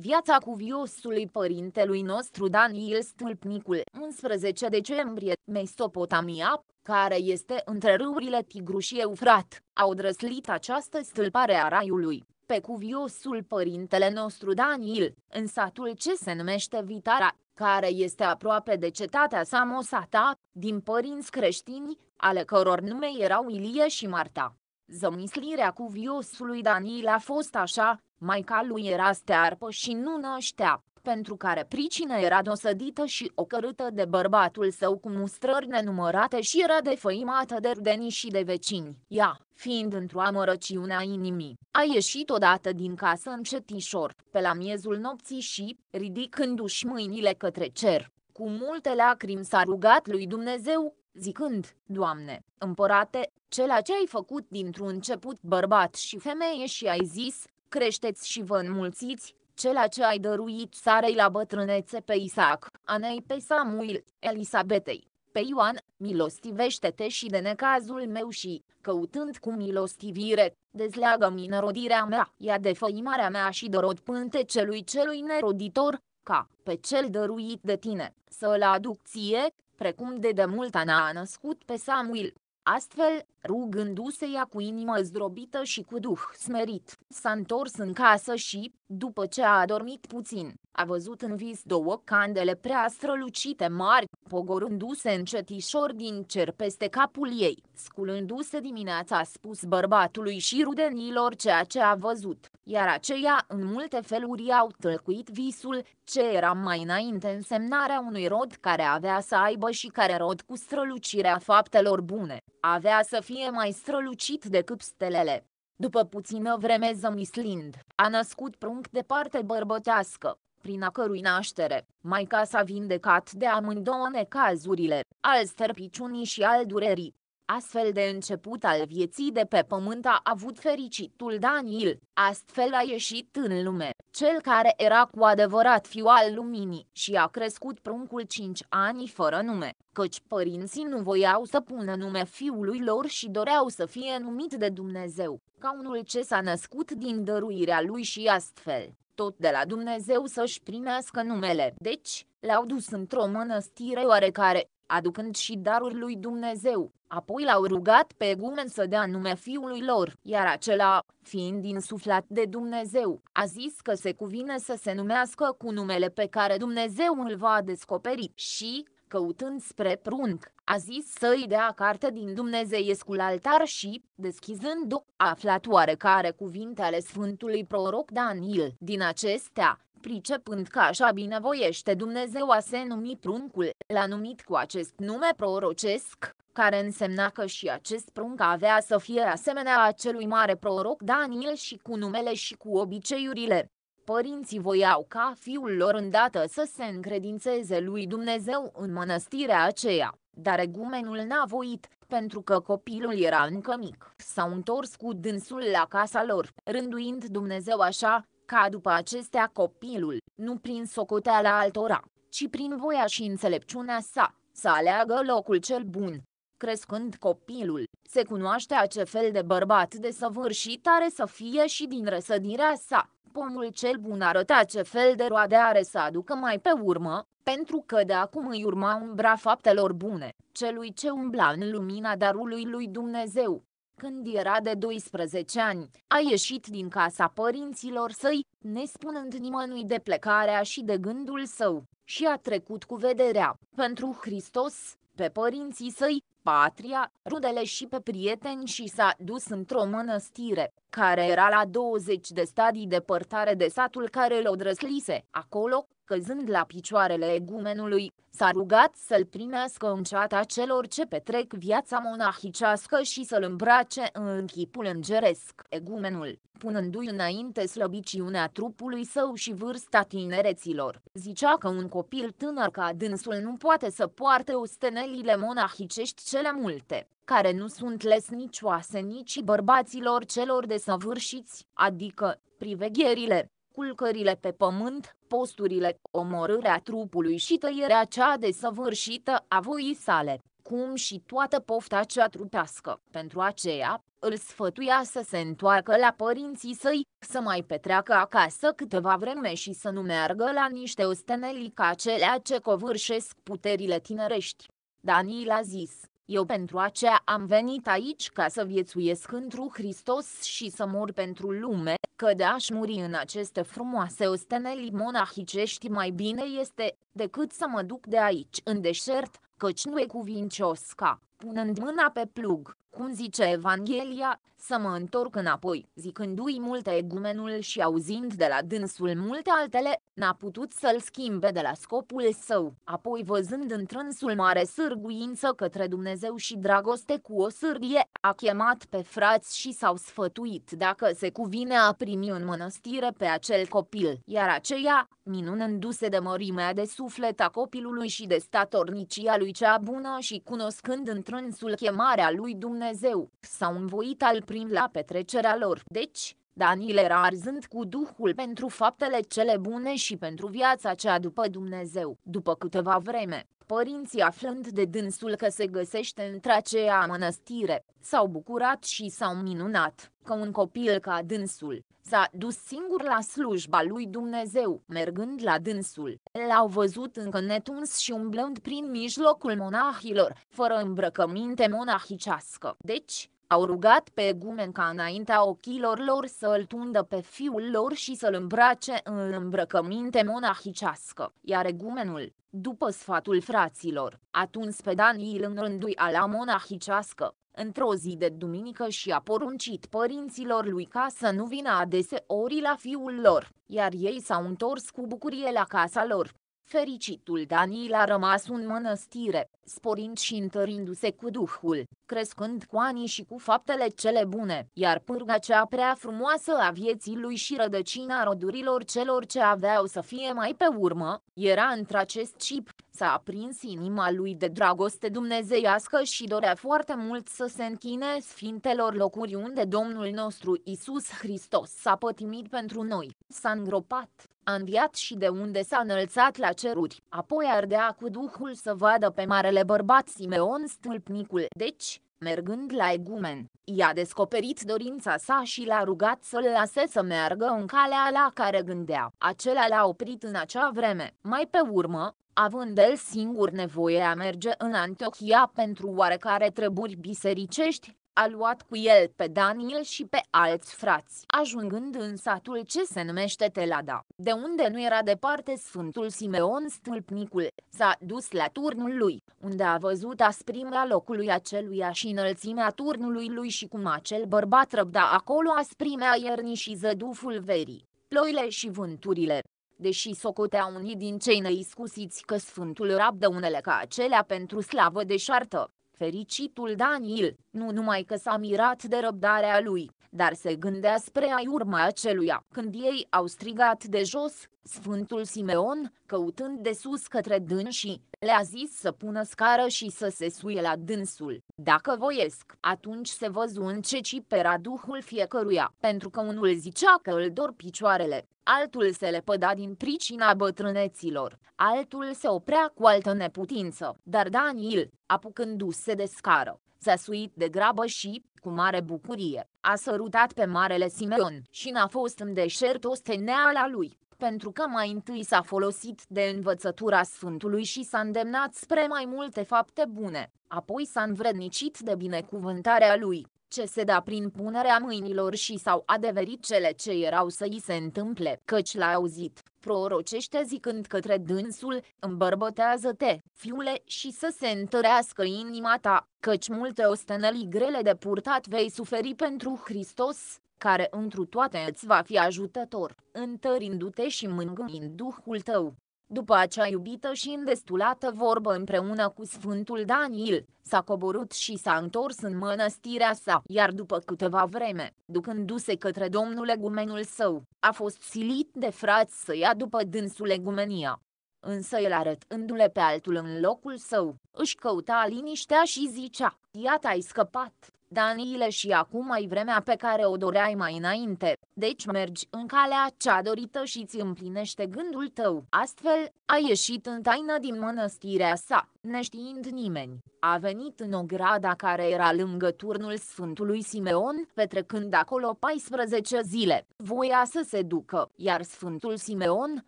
Viața cuviosului părintelui nostru Daniel Stâlpnicul 11 decembrie Mesopotamia, care este între râurile Tigru și Eufrat, au drăslit această stâlpare a raiului pe cuviosul părintele nostru Daniel, în satul ce se numește Vitara, care este aproape de cetatea Samosata, din părinți creștini, ale căror nume erau Ilie și Marta. Zămislirea cuviosului Daniel a fost așa, Maica lui era stearpă și nu năștea, pentru care pricină era dosădită și ocărâtă de bărbatul său cu mustrări nenumărate și era defăimată de rdenii și de vecini. Ea, fiind într-o amărăciune a inimii, a ieșit odată din casă încetișor, pe la miezul nopții și, ridicându-și mâinile către cer, cu multe lacrimi s-a rugat lui Dumnezeu, zicând, Doamne, împărate, ceea ce ai făcut dintr-un început bărbat și femeie și ai zis, creșteți și vă înmulțiți, cela ce ai dăruit sarei la bătrânețe pe Isaac, Anei pe Samuel, Elisabetei, pe Ioan, milostivește-te și de necazul meu și, căutând cu milostivire, dezleagă-mi nerodirea mea, ia de făimarea mea și dorod pânte celui celui neroditor, ca, pe cel dăruit de tine, să-l aduc ție, precum de demult a născut pe Samuel, Astfel, rugându-se ea cu inimă zdrobită și cu duh smerit, s-a întors în casă și, după ce a adormit puțin, a văzut în vis două candele prea strălucite mari, pogorându-se încetișor din cer peste capul ei. Sculându-se dimineața a spus bărbatului și rudenilor ceea ce a văzut, iar aceia în multe feluri au tălcuit visul, ce era mai înainte însemnarea unui rod care avea să aibă și care rod cu strălucirea faptelor bune avea să fie mai strălucit decât stelele. După puțină vreme zămislind, a născut prunc de parte bărbătească, prin a cărui naștere, Maica s-a vindecat de amândouă necazurile, al stărpiciunii și al durerii astfel de început al vieții de pe pământ a avut fericitul Daniel, astfel a ieșit în lume, cel care era cu adevărat fiu al luminii și a crescut pruncul cinci ani fără nume, căci părinții nu voiau să pună nume fiului lor și doreau să fie numit de Dumnezeu, ca unul ce s-a născut din dăruirea lui și astfel, tot de la Dumnezeu să-și primească numele. Deci, l-au dus într-o mănăstire oarecare, aducând și daruri lui Dumnezeu, apoi l-au rugat pe gumen să dea nume fiului lor, iar acela, fiind insuflat de Dumnezeu, a zis că se cuvine să se numească cu numele pe care Dumnezeu îl va descoperi și, căutând spre prunc, a zis să-i dea carte din Dumnezeiescul altar și, deschizând-o, a aflat oarecare cuvinte ale Sfântului Proroc Daniel. Din acestea, pricepând că așa binevoiește Dumnezeu a se numi pruncul, l-a numit cu acest nume prorocesc, care însemna că și acest prunc avea să fie asemenea acelui mare proroc Daniel și cu numele și cu obiceiurile. Părinții voiau ca fiul lor îndată să se încredințeze lui Dumnezeu în mănăstirea aceea, dar egumenul n-a voit, pentru că copilul era încă mic. S-au întors cu dânsul la casa lor, rânduind Dumnezeu așa, ca după acestea copilul, nu prin socoteala altora, ci prin voia și înțelepciunea sa, să aleagă locul cel bun. Crescând copilul, se cunoaște ce fel de bărbat de săvârșit are să fie și din răsădirea sa. Pomul cel bun arăta ce fel de roade are să aducă mai pe urmă, pentru că de acum îi urma umbra faptelor bune, celui ce umbla în lumina darului lui Dumnezeu. Când era de 12 ani, a ieșit din casa părinților săi, nespunând nimănui de plecarea și de gândul său, și a trecut cu vederea, pentru Hristos, pe părinții săi, patria, rudele și pe prieteni și s-a dus într-o mănăstire, care era la 20 de stadii depărtare de satul care l-o drăslise. Acolo, căzând la picioarele egumenului, s-a rugat să-l primească în ceata celor ce petrec viața monahicească și să-l îmbrace în chipul îngeresc. Egumenul, punându-i înainte slăbiciunea trupului său și vârsta tinereților, zicea că un copil tânăr ca dânsul nu poate să poarte ostenelile monahicești cele multe, care nu sunt lesnicioase nici bărbaților celor desăvârșiți, adică privegherile, culcările pe pământ, posturile, omorârea trupului și tăierea cea desăvârșită a voii sale, cum și toată pofta cea trupească. Pentru aceea, îl sfătuia să se întoarcă la părinții săi, să mai petreacă acasă câteva vreme și să nu meargă la niște ostenelii ca acelea ce covârșesc puterile tinerești. Daniel a zis, eu pentru aceea am venit aici ca să viețuiesc întru Hristos și să mor pentru lume, că de aș muri în aceste frumoase osteneli monahicești mai bine este, decât să mă duc de aici în deșert, căci nu e cuvincios ca, punând mâna pe plug, cum zice Evanghelia, să mă întorc înapoi. Zicându-i multe egumenul și auzind de la dânsul multe altele, n-a putut să-l schimbe de la scopul său. Apoi văzând întrânsul mare sârguință către Dumnezeu și dragoste cu o sârgie, a chemat pe frați și s-au sfătuit dacă se cuvine a primi în mănăstire pe acel copil, iar aceea, minunându-se de mărimea de suflet a copilului și de statornicia lui cea bună și cunoscând într strânsul chemarea lui Dumnezeu, s-au învoit al prim la petrecerea lor. Deci, Daniel era arzând cu Duhul pentru faptele cele bune și pentru viața cea după Dumnezeu. După câteva vreme, Părinții aflând de dânsul că se găsește în aceea mănăstire, s-au bucurat și s-au minunat că un copil ca dânsul s-a dus singur la slujba lui Dumnezeu. Mergând la dânsul, l-au văzut încă netuns și umblând prin mijlocul monahilor, fără îmbrăcăminte monahicească. Deci, au rugat pe egumen ca înaintea ochilor lor să îl tundă pe fiul lor și să-l îmbrace în îmbrăcăminte monahicească, iar egumenul, după sfatul fraților, a tuns pe Daniil în rândul ala monahicească, într-o zi de duminică și a poruncit părinților lui ca să nu vină adeseori la fiul lor, iar ei s-au întors cu bucurie la casa lor fericitul Daniel a rămas un mănăstire, sporind și întărindu-se cu Duhul, crescând cu ani și cu faptele cele bune, iar pârga cea prea frumoasă a vieții lui și rădăcina rodurilor celor ce aveau să fie mai pe urmă, era într-acest cip, s-a aprins inima lui de dragoste dumnezeiască și dorea foarte mult să se închine sfintelor locuri unde Domnul nostru Isus Hristos s-a pătimit pentru noi, s-a îngropat, a înviat și de unde s-a înălțat la ceruri, apoi ardea cu Duhul să vadă pe marele bărbat Simeon Stâlpnicul. Deci, mergând la egumen, i-a descoperit dorința sa și l-a rugat să-l lase să meargă în calea la care gândea. Acela l-a oprit în acea vreme. Mai pe urmă, având el singur nevoie a merge în Antiochia pentru oarecare treburi bisericești, a luat cu el pe Daniel și pe alți frați, ajungând în satul ce se numește Telada, de unde nu era departe Sfântul Simeon Stâlpnicul, s-a dus la turnul lui, unde a văzut asprimea locului aceluia și înălțimea turnului lui și cum acel bărbat răbda acolo asprimea iernii și zăduful verii, ploile și vânturile deși socotea unii din cei neiscusiți că Sfântul rabdă unele ca acelea pentru slavă deșartă, Fericitul Daniel, nu numai că s-a mirat de răbdarea lui, dar se gândea spre a urma aceluia. Când ei au strigat de jos, Sfântul Simeon, căutând de sus către dânsii, le-a zis să pună scară și să se suie la dânsul. Dacă voiesc, atunci se văzu în ce cipera duhul fiecăruia, pentru că unul zicea că îl dor picioarele, altul se lepăda din pricina bătrâneților, altul se oprea cu altă neputință, dar Daniel, apucându-se de scară, s-a suit de grabă și, cu mare bucurie, a sărutat pe marele Simeon și n-a fost în deșert osteneala lui pentru că mai întâi s-a folosit de învățătura Sfântului și s-a îndemnat spre mai multe fapte bune, apoi s-a învrednicit de binecuvântarea lui, ce se da prin punerea mâinilor și s-au adeverit cele ce erau să îi se întâmple, căci l-a auzit, prorocește zicând către dânsul, îmbărbătează-te, fiule, și să se întărească inima ta, căci multe ostenelii grele de purtat vei suferi pentru Hristos, care întru toate îți va fi ajutător, întărindu-te și mângâind Duhul tău. După acea iubită și îndestulată vorbă împreună cu Sfântul Daniel, s-a coborât și s-a întors în mănăstirea sa, iar după câteva vreme, ducându-se către domnul legumenul său, a fost silit de frați să ia după dânsul legumenia. Însă el arătându-le pe altul în locul său, își căuta liniștea și zicea, iată ai scăpat, Daniile și acum ai vremea pe care o doreai mai înainte, deci mergi în calea cea dorită și îți împlinește gândul tău. Astfel, a ieșit în taină din mănăstirea sa, neștiind nimeni. A venit în ograda care era lângă turnul Sfântului Simeon, petrecând acolo 14 zile. Voia să se ducă, iar Sfântul Simeon,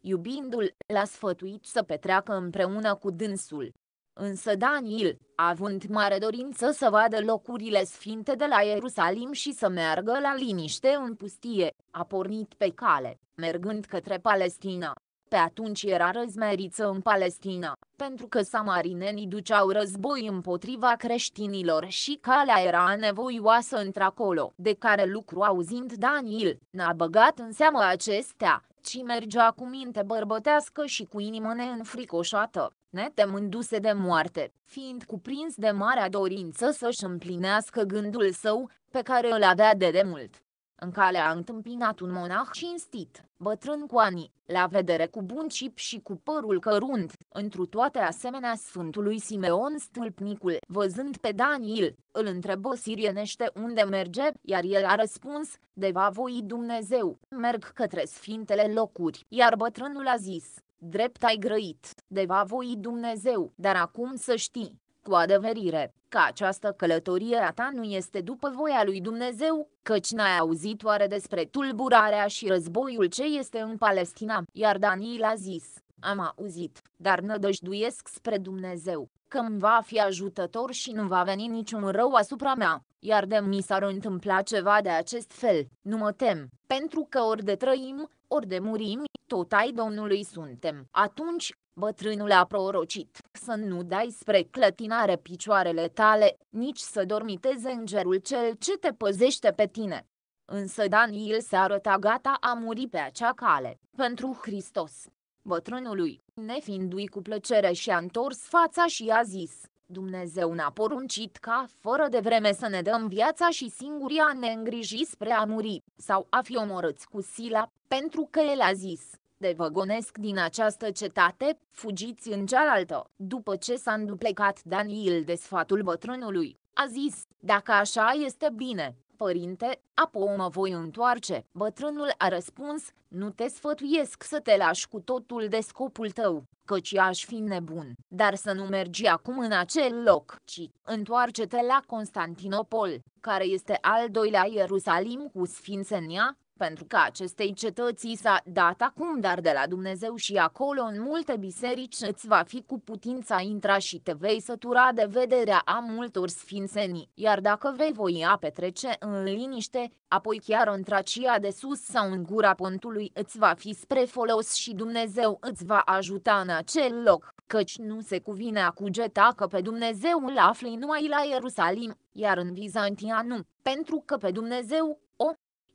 iubindu-l, l-a sfătuit să petreacă împreună cu dânsul. Însă Daniel, având mare dorință să vadă locurile sfinte de la Ierusalim și să meargă la liniște în pustie, a pornit pe cale, mergând către Palestina. Pe atunci era răzmeriță în Palestina, pentru că samarinenii duceau război împotriva creștinilor și calea era nevoioasă într-acolo, de care lucru auzind Daniel, n-a băgat în seamă acestea, ci mergea cu minte bărbătească și cu inimă neînfricoșată, netemându-se de moarte, fiind cuprins de marea dorință să-și împlinească gândul său, pe care îl avea de demult. În cale a întâmpinat un monah cinstit, bătrân cu ani, la vedere cu bun cip și cu părul cărunt, întru toate asemenea Sfântului Simeon Stâlpnicul. Văzând pe Daniel, îl întrebă sirienește unde merge, iar el a răspuns, de va voi Dumnezeu, merg către sfintele locuri. Iar bătrânul a zis, drept ai grăit, de va voi Dumnezeu, dar acum să știi, cu adeverire, că această călătorie a ta nu este după voia lui Dumnezeu, căci n-ai auzit oare despre tulburarea și războiul ce este în Palestina, iar Daniel a zis, am auzit, dar nădăjduiesc spre Dumnezeu, că îmi va fi ajutător și nu va veni niciun rău asupra mea, iar de mi s-ar întâmpla ceva de acest fel, nu mă tem, pentru că ori de trăim, ori de murim, tot ai Domnului suntem. Atunci, Bătrânul a prorocit să nu dai spre clătinare picioarele tale, nici să dormiteze îngerul cel ce te păzește pe tine. Însă Daniel se arăta gata a muri pe acea cale, pentru Hristos. Bătrânului, nefiindu-i cu plăcere și-a întors fața și a zis, Dumnezeu ne-a poruncit ca, fără de vreme să ne dăm viața și singuria ne îngriji spre a muri, sau a fi omorâți cu sila, pentru că El a zis, devagonesc din această cetate, fugiți în cealaltă. După ce s-a înduplecat Daniel de sfatul bătrânului, a zis, dacă așa este bine, părinte, apoi mă voi întoarce. Bătrânul a răspuns, nu te sfătuiesc să te lași cu totul de scopul tău, căci aș fi nebun, dar să nu mergi acum în acel loc, ci întoarce-te la Constantinopol, care este al doilea Ierusalim cu sfințenia, pentru că acestei cetății s-a dat acum dar de la Dumnezeu și acolo în multe biserici îți va fi cu putința intra și te vei sătura de vederea a multor sfințenii, iar dacă vei a petrece în liniște, apoi chiar în tracia de sus sau în gura pontului îți va fi spre folos și Dumnezeu îți va ajuta în acel loc, căci nu se cuvine a cugeta că pe Dumnezeu îl afli numai la Ierusalim, iar în Bizantia nu, pentru că pe Dumnezeu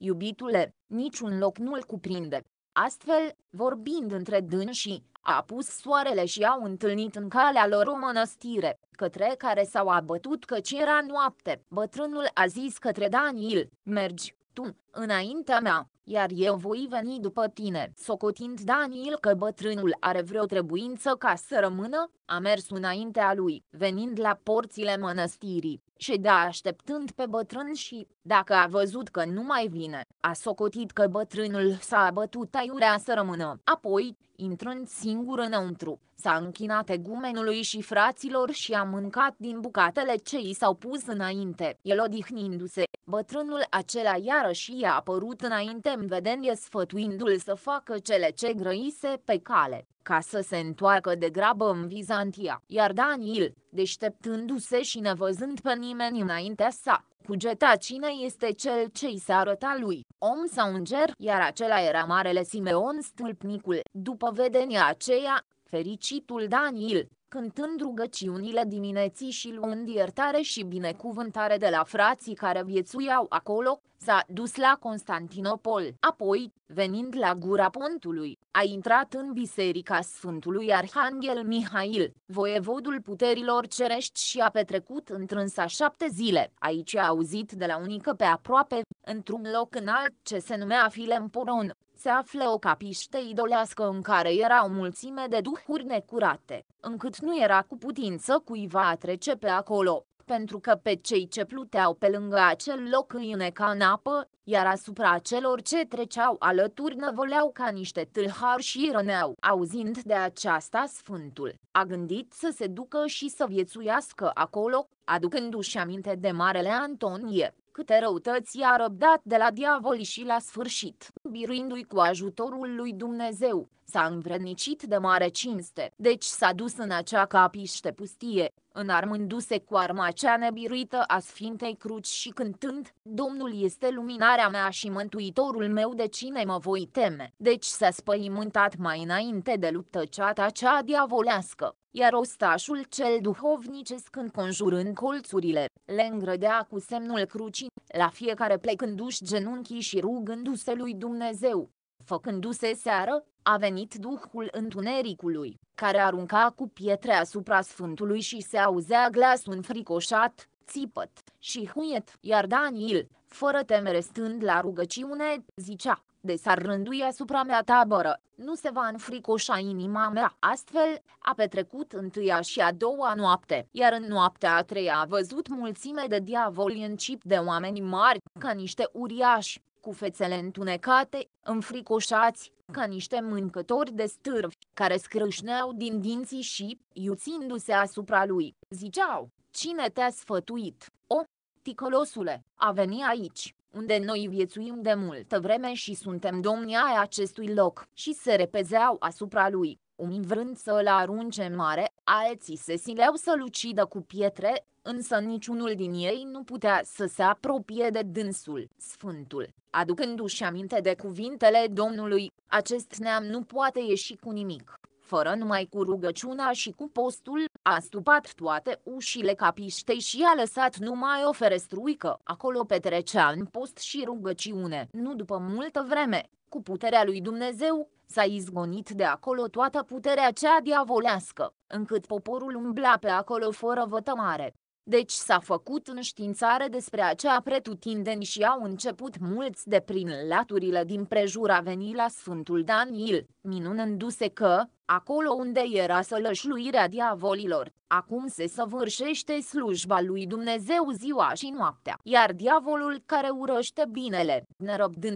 iubitule, niciun loc nu-l cuprinde. Astfel, vorbind între dânsii, a pus soarele și au întâlnit în calea lor o mănăstire, către care s-au abătut căci era noapte. Bătrânul a zis către Daniel, mergi, tu, înaintea mea, iar eu voi veni după tine. Socotind Daniel că bătrânul are vreo trebuință ca să rămână, a mers înaintea lui, venind la porțile mănăstirii, și de așteptând pe bătrân și, dacă a văzut că nu mai vine, a socotit că bătrânul s-a abătut aiurea să rămână. Apoi, intrând singur înăuntru, s-a închinat egumenului și fraților și a mâncat din bucatele ce i s-au pus înainte. El odihnindu-se, bătrânul acela iarăși i-a apărut înainte în vedenie sfătuindu-l să facă cele ce grăise pe cale, ca să se întoarcă de grabă în Bizantia. Iar Daniel, deșteptându-se și nevăzând pe nimeni înaintea sa, Cugeta cine este cel ce i s-a arătat lui, om sau înger, iar acela era marele Simeon stâlpnicul. După vedenia aceea, fericitul Daniel, cântând rugăciunile dimineții și luând iertare și binecuvântare de la frații care viețuiau acolo, s-a dus la Constantinopol. Apoi, venind la gura pontului, a intrat în biserica Sfântului Arhanghel Mihail, voievodul puterilor cerești și a petrecut într-însa șapte zile. Aici a auzit de la unică pe aproape, într-un loc înalt ce se numea Filemporon, se află o capiște idolească în care era o mulțime de duhuri necurate, încât nu era cu putință cuiva a trece pe acolo, pentru că pe cei ce pluteau pe lângă acel loc îi uneca în apă, iar asupra celor ce treceau alături năvoleau ca niște tâlhari și răneau. Auzind de aceasta, Sfântul a gândit să se ducă și să viețuiască acolo, aducându-și aminte de Marele Antonie, Câte răutăți i-a răbdat de la diavoli și la sfârșit, biruindu-i cu ajutorul lui Dumnezeu, s-a învrednicit de mare cinste, deci s-a dus în acea capiște pustie, înarmându-se cu arma cea nebiruită a Sfintei Cruci și cântând, Domnul este luminarea mea și mântuitorul meu de cine mă voi teme, deci s-a spăimântat mai înainte de luptă ceata cea diavolească iar ostașul cel duhovnicesc înconjurând colțurile, le îngrădea cu semnul crucii, la fiecare plecându-și genunchii și rugându-se lui Dumnezeu, Făcându-se seară, a venit Duhul Întunericului, care arunca cu pietre asupra Sfântului și se auzea glasul înfricoșat, țipăt și huiet, iar Daniel, fără temere stând la rugăciune, zicea, de s-ar rândui asupra mea tabără, nu se va înfricoșa inima mea. Astfel, a petrecut întâia și a doua noapte, iar în noaptea a treia a văzut mulțime de diavoli în cip de oameni mari, ca niște uriași, cu fețele întunecate, înfricoșați, ca niște mâncători de stârvi, care scrâșneau din dinții și, iuțindu-se asupra lui, ziceau, cine te-a sfătuit, o, ticălosule, a venit aici, unde noi viețuim de multă vreme și suntem domni ai acestui loc, și se repezeau asupra lui, unii vrând să-l arunce în mare, alții se sileau să-l ucidă cu pietre, însă niciunul din ei nu putea să se apropie de dânsul, sfântul, aducându-și aminte de cuvintele Domnului, acest neam nu poate ieși cu nimic, fără numai cu rugăciunea și cu postul, a stupat toate ușile capiștei și a lăsat numai o ferestruică, acolo petrecea în post și rugăciune. Nu după multă vreme, cu puterea lui Dumnezeu, s-a izgonit de acolo toată puterea cea diavolească, încât poporul umbla pe acolo fără vătămare. Deci s-a făcut înștiințare despre acea pretutindeni și au început mulți de prin laturile din prejur a veni la Sfântul Daniel, minunându-se că, acolo unde era sălășluirea diavolilor, acum se săvârșește slujba lui Dumnezeu ziua și noaptea. Iar diavolul care urăște binele,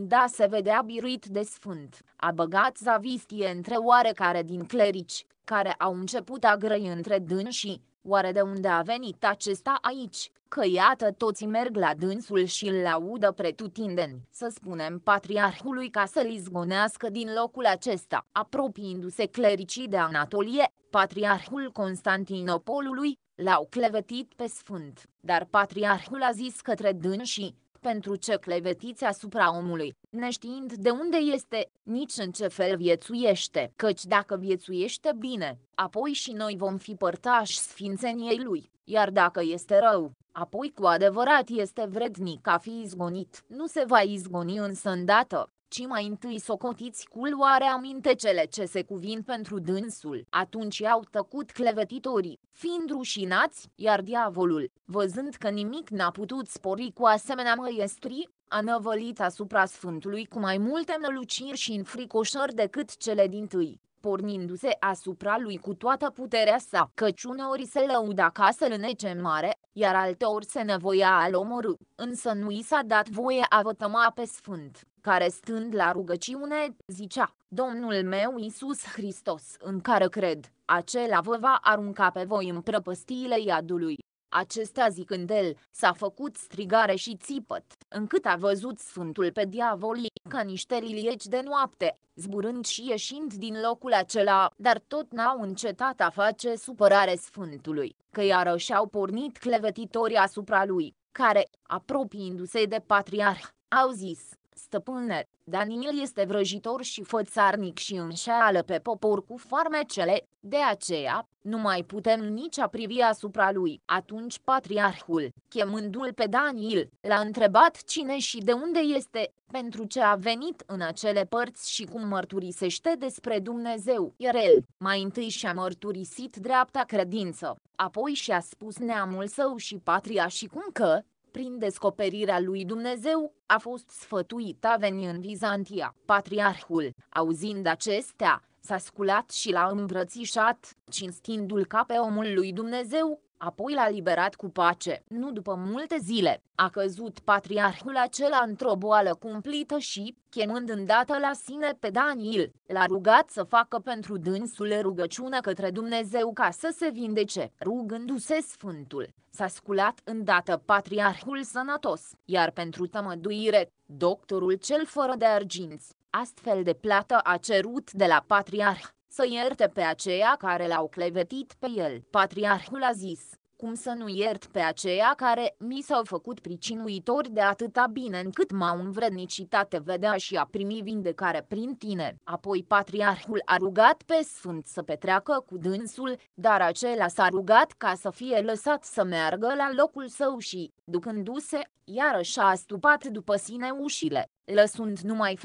da se vedea biruit de sfânt, a băgat zavistie între oarecare din clerici, care au început a grăi între dânsii, Oare de unde a venit acesta aici? Că iată toți merg la dânsul și îl laudă pretutindeni, să spunem patriarhului ca să-l izgonească din locul acesta, apropiindu-se clericii de Anatolie, patriarhul Constantinopolului, l-au clevetit pe sfânt, dar patriarhul a zis către dânsii, pentru ce clevetiți asupra omului, neștiind de unde este, nici în ce fel viețuiește, căci dacă viețuiește bine, apoi și noi vom fi părtași sfințeniei lui, iar dacă este rău, apoi cu adevărat este vrednic a fi izgonit. Nu se va izgoni însă îndată, ci mai întâi socotiți culoarea aminte cele ce se cuvin pentru dânsul. Atunci i-au tăcut clevetitorii, fiind rușinați, iar diavolul, văzând că nimic n-a putut spori cu asemenea măiestrii, a năvălit asupra sfântului cu mai multe năluciri și înfricoșări decât cele din tâi pornindu-se asupra lui cu toată puterea sa, căci uneori se lăuda ca să lânece mare, iar alteori se nevoia al omorâ, însă nu i s-a dat voie a vătăma pe sfânt care stând la rugăciune, zicea, Domnul meu Iisus Hristos în care cred, acela vă va arunca pe voi în prăpăstiile iadului. Acesta zicând el, s-a făcut strigare și țipăt, încât a văzut sfântul pe diavolii ca niște rilieci de noapte, zburând și ieșind din locul acela, dar tot n-au încetat a face supărare sfântului, că iarăși au pornit clevetitorii asupra lui, care, apropiindu-se de patriarh, au zis, Stăpâne, Daniel este vrăjitor și fățarnic și înșeală pe popor cu farmecele, de aceea, nu mai putem nici a privi asupra lui. Atunci patriarhul, chemându-l pe Daniel, l-a întrebat cine și de unde este, pentru ce a venit în acele părți și cum mărturisește despre Dumnezeu. Iar el, mai întâi și-a mărturisit dreapta credință, apoi și-a spus neamul său și patria și cum că, prin descoperirea lui Dumnezeu, a fost sfătuit a veni în Bizantia. Patriarhul, auzind acestea, s-a sculat și l-a îmbrățișat, cinstindu-l ca pe omul lui Dumnezeu, Apoi l-a liberat cu pace. Nu după multe zile, a căzut patriarhul acela într-o boală cumplită și, chemând îndată la sine pe Daniel, l-a rugat să facă pentru dânsul rugăciune către Dumnezeu ca să se vindece. Rugându-se sfântul, s-a sculat îndată patriarhul sănătos, iar pentru tămăduire, doctorul cel fără de arginți, astfel de plată a cerut de la patriarh să ierte pe aceia care l-au clevetit pe el. Patriarhul a zis, cum să nu iert pe aceia care mi s-au făcut pricinuitori de atâta bine încât m-au învrednicitate vedea și a primi vindecare prin tine. Apoi patriarhul a rugat pe sfânt să petreacă cu dânsul, dar acela s-a rugat ca să fie lăsat să meargă la locul său și, ducându-se, iarăși a stupat după sine ușile lăsând numai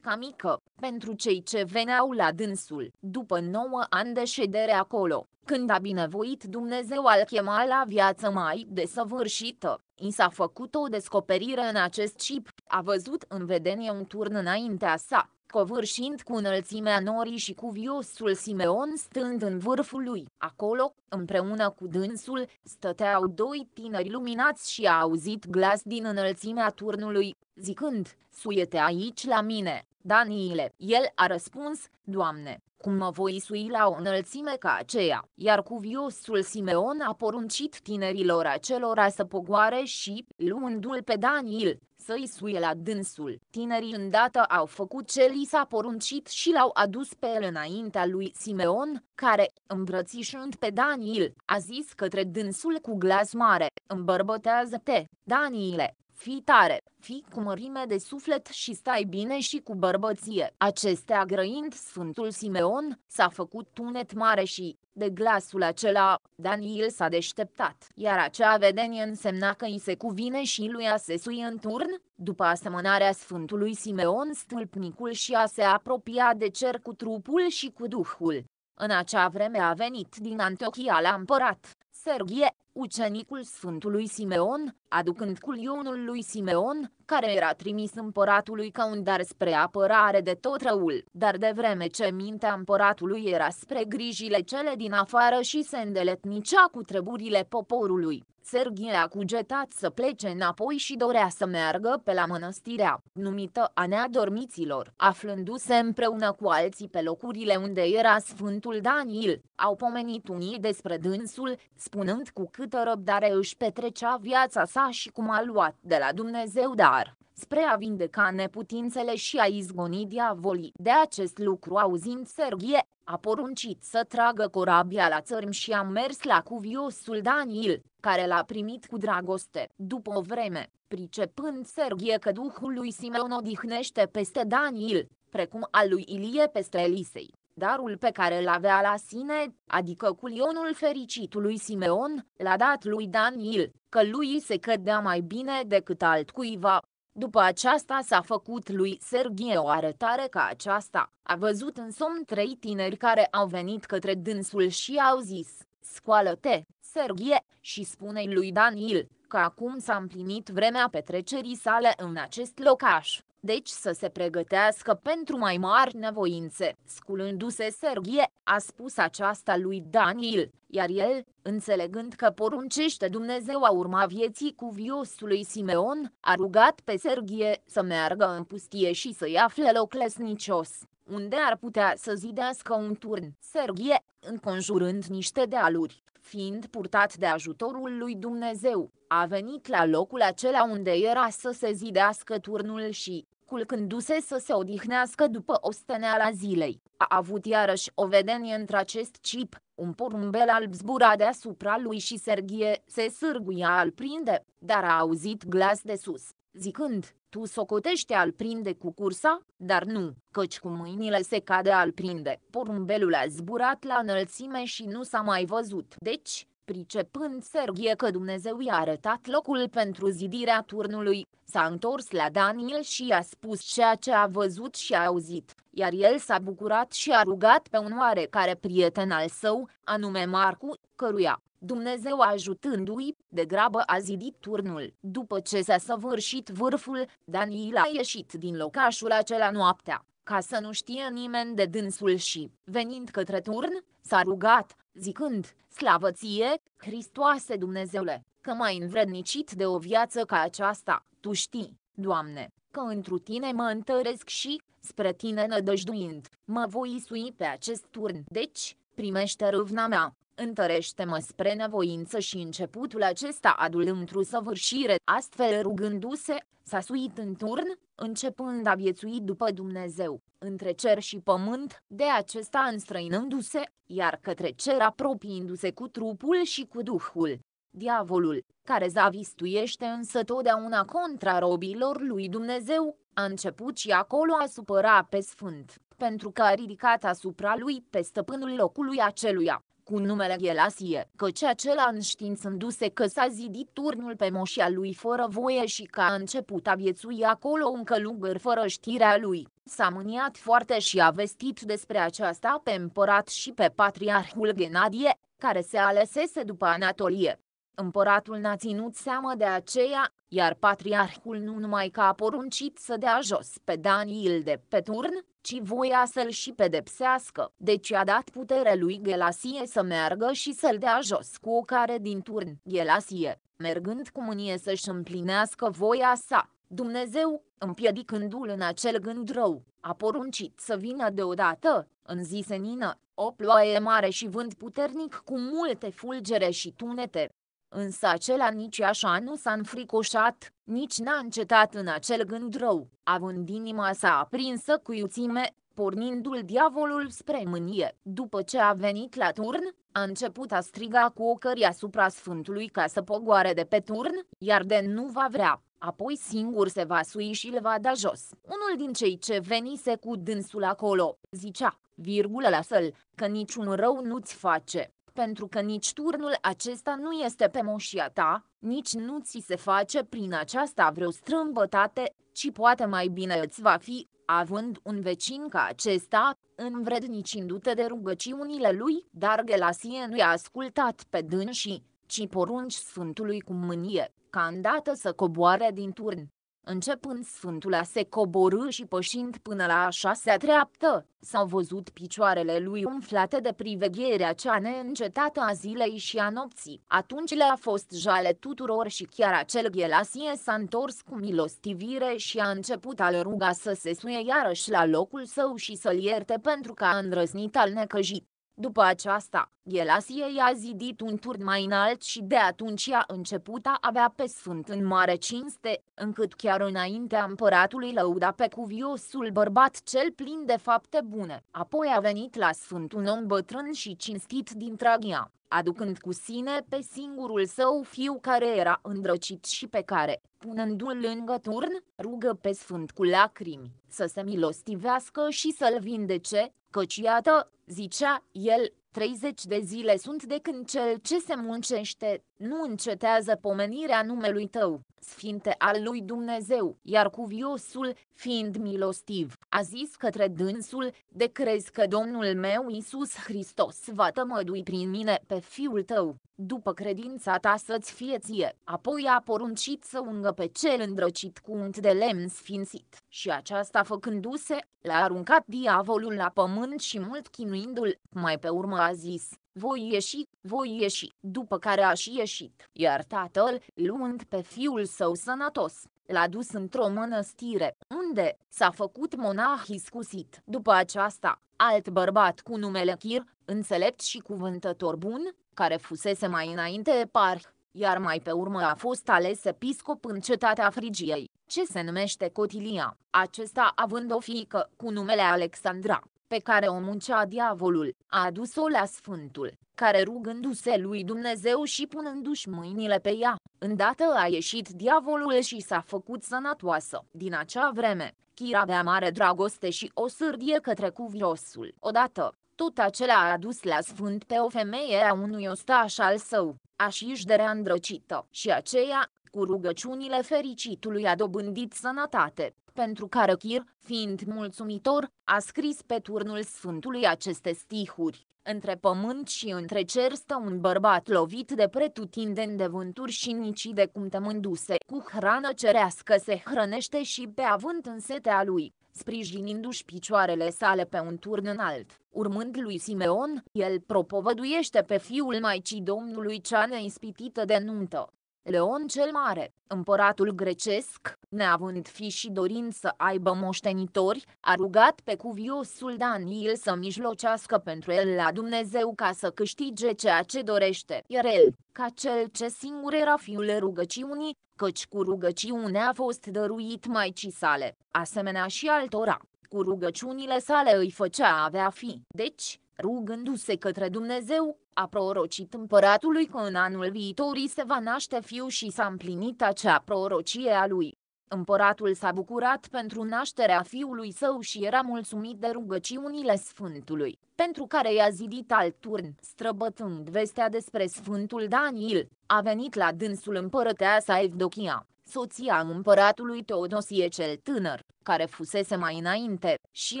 ca mică, pentru cei ce veneau la dânsul, după 9 ani de ședere acolo. Când a binevoit Dumnezeu al chema la viață mai desăvârșită, i s-a făcut o descoperire în acest chip, a văzut în vedenie un turn înaintea sa, covârșind cu înălțimea norii și cu viosul Simeon stând în vârful lui. Acolo, împreună cu dânsul, stăteau doi tineri luminați și a auzit glas din înălțimea turnului, zicând, Suiete aici la mine, Daniile. El a răspuns, Doamne, cum mă voi sui la o înălțime ca aceea, iar cuviosul Simeon a poruncit tinerilor acelora să pogoare și, luându-l pe Daniel, să-i suie la dânsul. Tinerii îndată au făcut ce li s-a poruncit și l-au adus pe el înaintea lui Simeon, care, îmbrățișând pe Daniel, a zis către dânsul cu glas mare, îmbărbătează-te, Daniile, Fii tare, fii cu mărime de suflet și stai bine și cu bărbăție. Acestea grăind Sfântul Simeon, s-a făcut tunet mare și, de glasul acela, Daniel s-a deșteptat. Iar acea vedenie însemna că îi se cuvine și lui a se sui în turn, după asemănarea Sfântului Simeon stâlpnicul și a se apropia de cer cu trupul și cu duhul. În acea vreme a venit din Antiochia la împărat, Serghie, ucenicul Sfântului Simeon, aducând culionul lui Simeon, care era trimis împăratului ca un dar spre apărare de tot răul. Dar de vreme ce mintea împăratului era spre grijile cele din afară și se îndeletnicea cu treburile poporului, Serghie a cugetat să plece înapoi și dorea să meargă pe la mănăstirea, numită a neadormiților, aflându-se împreună cu alții pe locurile unde era Sfântul Daniel. Au pomenit unii despre dânsul, spunând cu câtă răbdare își petrecea viața sa și cum a luat de la Dumnezeu dar spre a vindeca neputințele și a izgoni diavolii. De acest lucru auzind Serghie, a poruncit să tragă corabia la țărm și a mers la cuviosul Daniel, care l-a primit cu dragoste. După o vreme, pricepând Serghie că duhul lui Simeon odihnește peste Daniel, precum al lui Ilie peste Elisei, darul pe care îl avea la sine, adică culionul fericitului Simeon, l-a dat lui Daniel, că lui se cădea mai bine decât altcuiva, după aceasta s-a făcut lui Serghie o arătare ca aceasta. A văzut în somn trei tineri care au venit către dânsul și au zis, scoală-te, Serghie, și spune-i lui Daniel, că acum s-a împlinit vremea petrecerii sale în acest locaș, deci să se pregătească pentru mai mari nevoințe, sculându-se Serghie, a spus aceasta lui Daniel, iar el, înțelegând că poruncește Dumnezeu a urma vieții viosului Simeon, a rugat pe Serghie să meargă în pustie și să-i afle loc lesnicios unde ar putea să zidească un turn. Serghie, înconjurând niște dealuri, fiind purtat de ajutorul lui Dumnezeu, a venit la locul acela unde era să se zidească turnul și, culcându-se să se odihnească după osteneala zilei, a avut iarăși o vedenie între acest cip, un porumbel alb zbura deasupra lui și Serghie se sârguia al prinde, dar a auzit glas de sus, zicând, tu socotește al prinde cu cursa, dar nu, căci cu mâinile se cade al prinde. Porumbelul a zburat la înălțime și nu s-a mai văzut. Deci, pricepând Serghie că Dumnezeu i-a arătat locul pentru zidirea turnului, s-a întors la Daniel și i-a spus ceea ce a văzut și a auzit, iar el s-a bucurat și a rugat pe un oarecare prieten al său, anume Marcu, căruia Dumnezeu ajutându-i, degrabă a zidit turnul. După ce s-a săvârșit vârful, Daniel a ieșit din locașul acela noaptea, ca să nu știe nimeni de dânsul și, venind către turn, s-a rugat, zicând, Slavăție, Hristoase Dumnezeule, că m-ai învrednicit de o viață ca aceasta, Tu știi, Doamne, că întru Tine mă întăresc și, spre Tine nădăjduind, mă voi sui pe acest turn. Deci, primește râvna mea, întărește-mă spre nevoință și începutul acesta adul într-o săvârșire, astfel rugându-se, s-a suit în turn, începând a viețui după Dumnezeu, între cer și pământ, de acesta înstrăinându-se, iar către cer apropiindu-se cu trupul și cu duhul. Diavolul, care zavistuiește însă totdeauna contra robilor lui Dumnezeu, a început și acolo a supăra pe sfânt, pentru că a ridicat asupra lui pe stăpânul locului aceluia, cu numele Ghelasie, căci acela înștiințându-se că s-a zidit turnul pe moșia lui fără voie și că a început a viețui acolo un călugăr fără știrea lui, s-a mâniat foarte și a vestit despre aceasta pe împărat și pe patriarhul Genadie, care se alesese după Anatolie. Împăratul n-a ținut seamă de aceea, iar patriarhul nu numai că a poruncit să dea jos pe Daniel de pe turn, ci voia să-l și pedepsească, deci a dat putere lui Gelasie să meargă și să-l dea jos cu o care din turn. Gelasie, mergând cu mânie să-și împlinească voia sa, Dumnezeu, împiedicându-l în acel gând rău, a poruncit să vină deodată, în zi senină, o ploaie mare și vânt puternic cu multe fulgere și tunete, însă acela nici așa nu s-a înfricoșat, nici n-a încetat în acel gând rău, având inima sa aprinsă cu iuțime, pornindu-l diavolul spre mânie. După ce a venit la turn, a început a striga cu ocării asupra sfântului ca să pogoare de pe turn, iar de nu va vrea apoi singur se va sui și îl va da jos. Unul din cei ce venise cu dânsul acolo, zicea, virgulă la săl, că niciun rău nu-ți face pentru că nici turnul acesta nu este pe moșia ta, nici nu ți se face prin aceasta vreo strâmbătate, ci poate mai bine îți va fi, având un vecin ca acesta, învrednicindu-te de rugăciunile lui, dar Gelasie nu i-a ascultat pe dânsii, ci porunci Sfântului cu mânie, ca îndată să coboare din turn. Începând sfântul a se coborâ și pășind până la a șasea treaptă, s-au văzut picioarele lui umflate de privegherea cea neîncetată a zilei și a nopții. Atunci le-a fost jale tuturor și chiar acel ghelasie s-a întors cu milostivire și a început al ruga să se suie iarăși la locul său și să-l ierte pentru că a îndrăznit al necăjit. După aceasta, Ghelasie i-a zidit un turn mai înalt și de atunci a început a avea pe sfânt în mare cinste, încât chiar înaintea împăratului lăuda pe cuviosul bărbat cel plin de fapte bune. Apoi a venit la sfânt un om bătrân și cinstit din Tragia, aducând cu sine pe singurul său fiu care era îndrăcit și pe care, punându-l lângă turn, rugă pe sfânt cu lacrimi să se milostivească și să-l vindece, căci iată, zicea el, 30 de zile sunt de când cel ce se muncește, nu încetează pomenirea numelui tău, sfinte al lui Dumnezeu, iar cuviosul, fiind milostiv, a zis către dânsul, de crezi că Domnul meu Isus Hristos va tămădui prin mine pe fiul tău, după credința ta să-ți fie ție, apoi a poruncit să ungă pe cel îndrăcit cu unt de lemn sfințit, și aceasta făcându-se, l-a aruncat diavolul la pământ și mult chinuindu-l, mai pe urmă a zis, voi ieși, voi ieși, după care a și ieșit greșit. Iar tatăl, luând pe fiul său sănătos, l-a dus într-o mănăstire, unde s-a făcut monah iscusit. După aceasta, alt bărbat cu numele Chir, înțelept și cuvântător bun, care fusese mai înainte eparh, iar mai pe urmă a fost ales episcop în cetatea Frigiei, ce se numește Cotilia, acesta având o fiică cu numele Alexandra pe care o muncea diavolul, a adus-o la Sfântul, care rugându-se lui Dumnezeu și punându-și mâinile pe ea, îndată a ieșit diavolul și s-a făcut sănătoasă. Din acea vreme, Chira avea mare dragoste și o sârdie către cuviosul. Odată, tot acela a adus la sfânt pe o femeie a unui ostaș al său, așișderea îndrăcită, și aceea, cu rugăciunile fericitului a dobândit sănătate pentru care Chir, fiind mulțumitor, a scris pe turnul Sfântului aceste stihuri. Între pământ și între cer stă un bărbat lovit de pretutindeni de vânturi și nici de cum temânduse, cu hrană cerească se hrănește și pe avânt în setea lui, sprijinindu-și picioarele sale pe un turn înalt. Urmând lui Simeon, el propovăduiește pe fiul Maicii Domnului cea neispitită de nuntă. Leon cel Mare, împăratul grecesc, neavând fi și dorind să aibă moștenitori, a rugat pe cuviosul Daniel să mijlocească pentru el la Dumnezeu ca să câștige ceea ce dorește, iar el, ca cel ce singur era fiul rugăciunii, căci cu rugăciune a fost dăruit maicii sale, asemenea și altora, cu rugăciunile sale îi făcea avea fi, deci, rugându-se către Dumnezeu, a prorocit împăratului că în anul viitor se va naște fiu și s-a împlinit acea prorocie a lui. Împăratul s-a bucurat pentru nașterea fiului său și era mulțumit de rugăciunile Sfântului, pentru care i-a zidit alt turn. Străbătând vestea despre Sfântul Daniel, a venit la dânsul împărăteasa Evdochia, soția împăratului Teodosie cel tânăr, care fusese mai înainte, și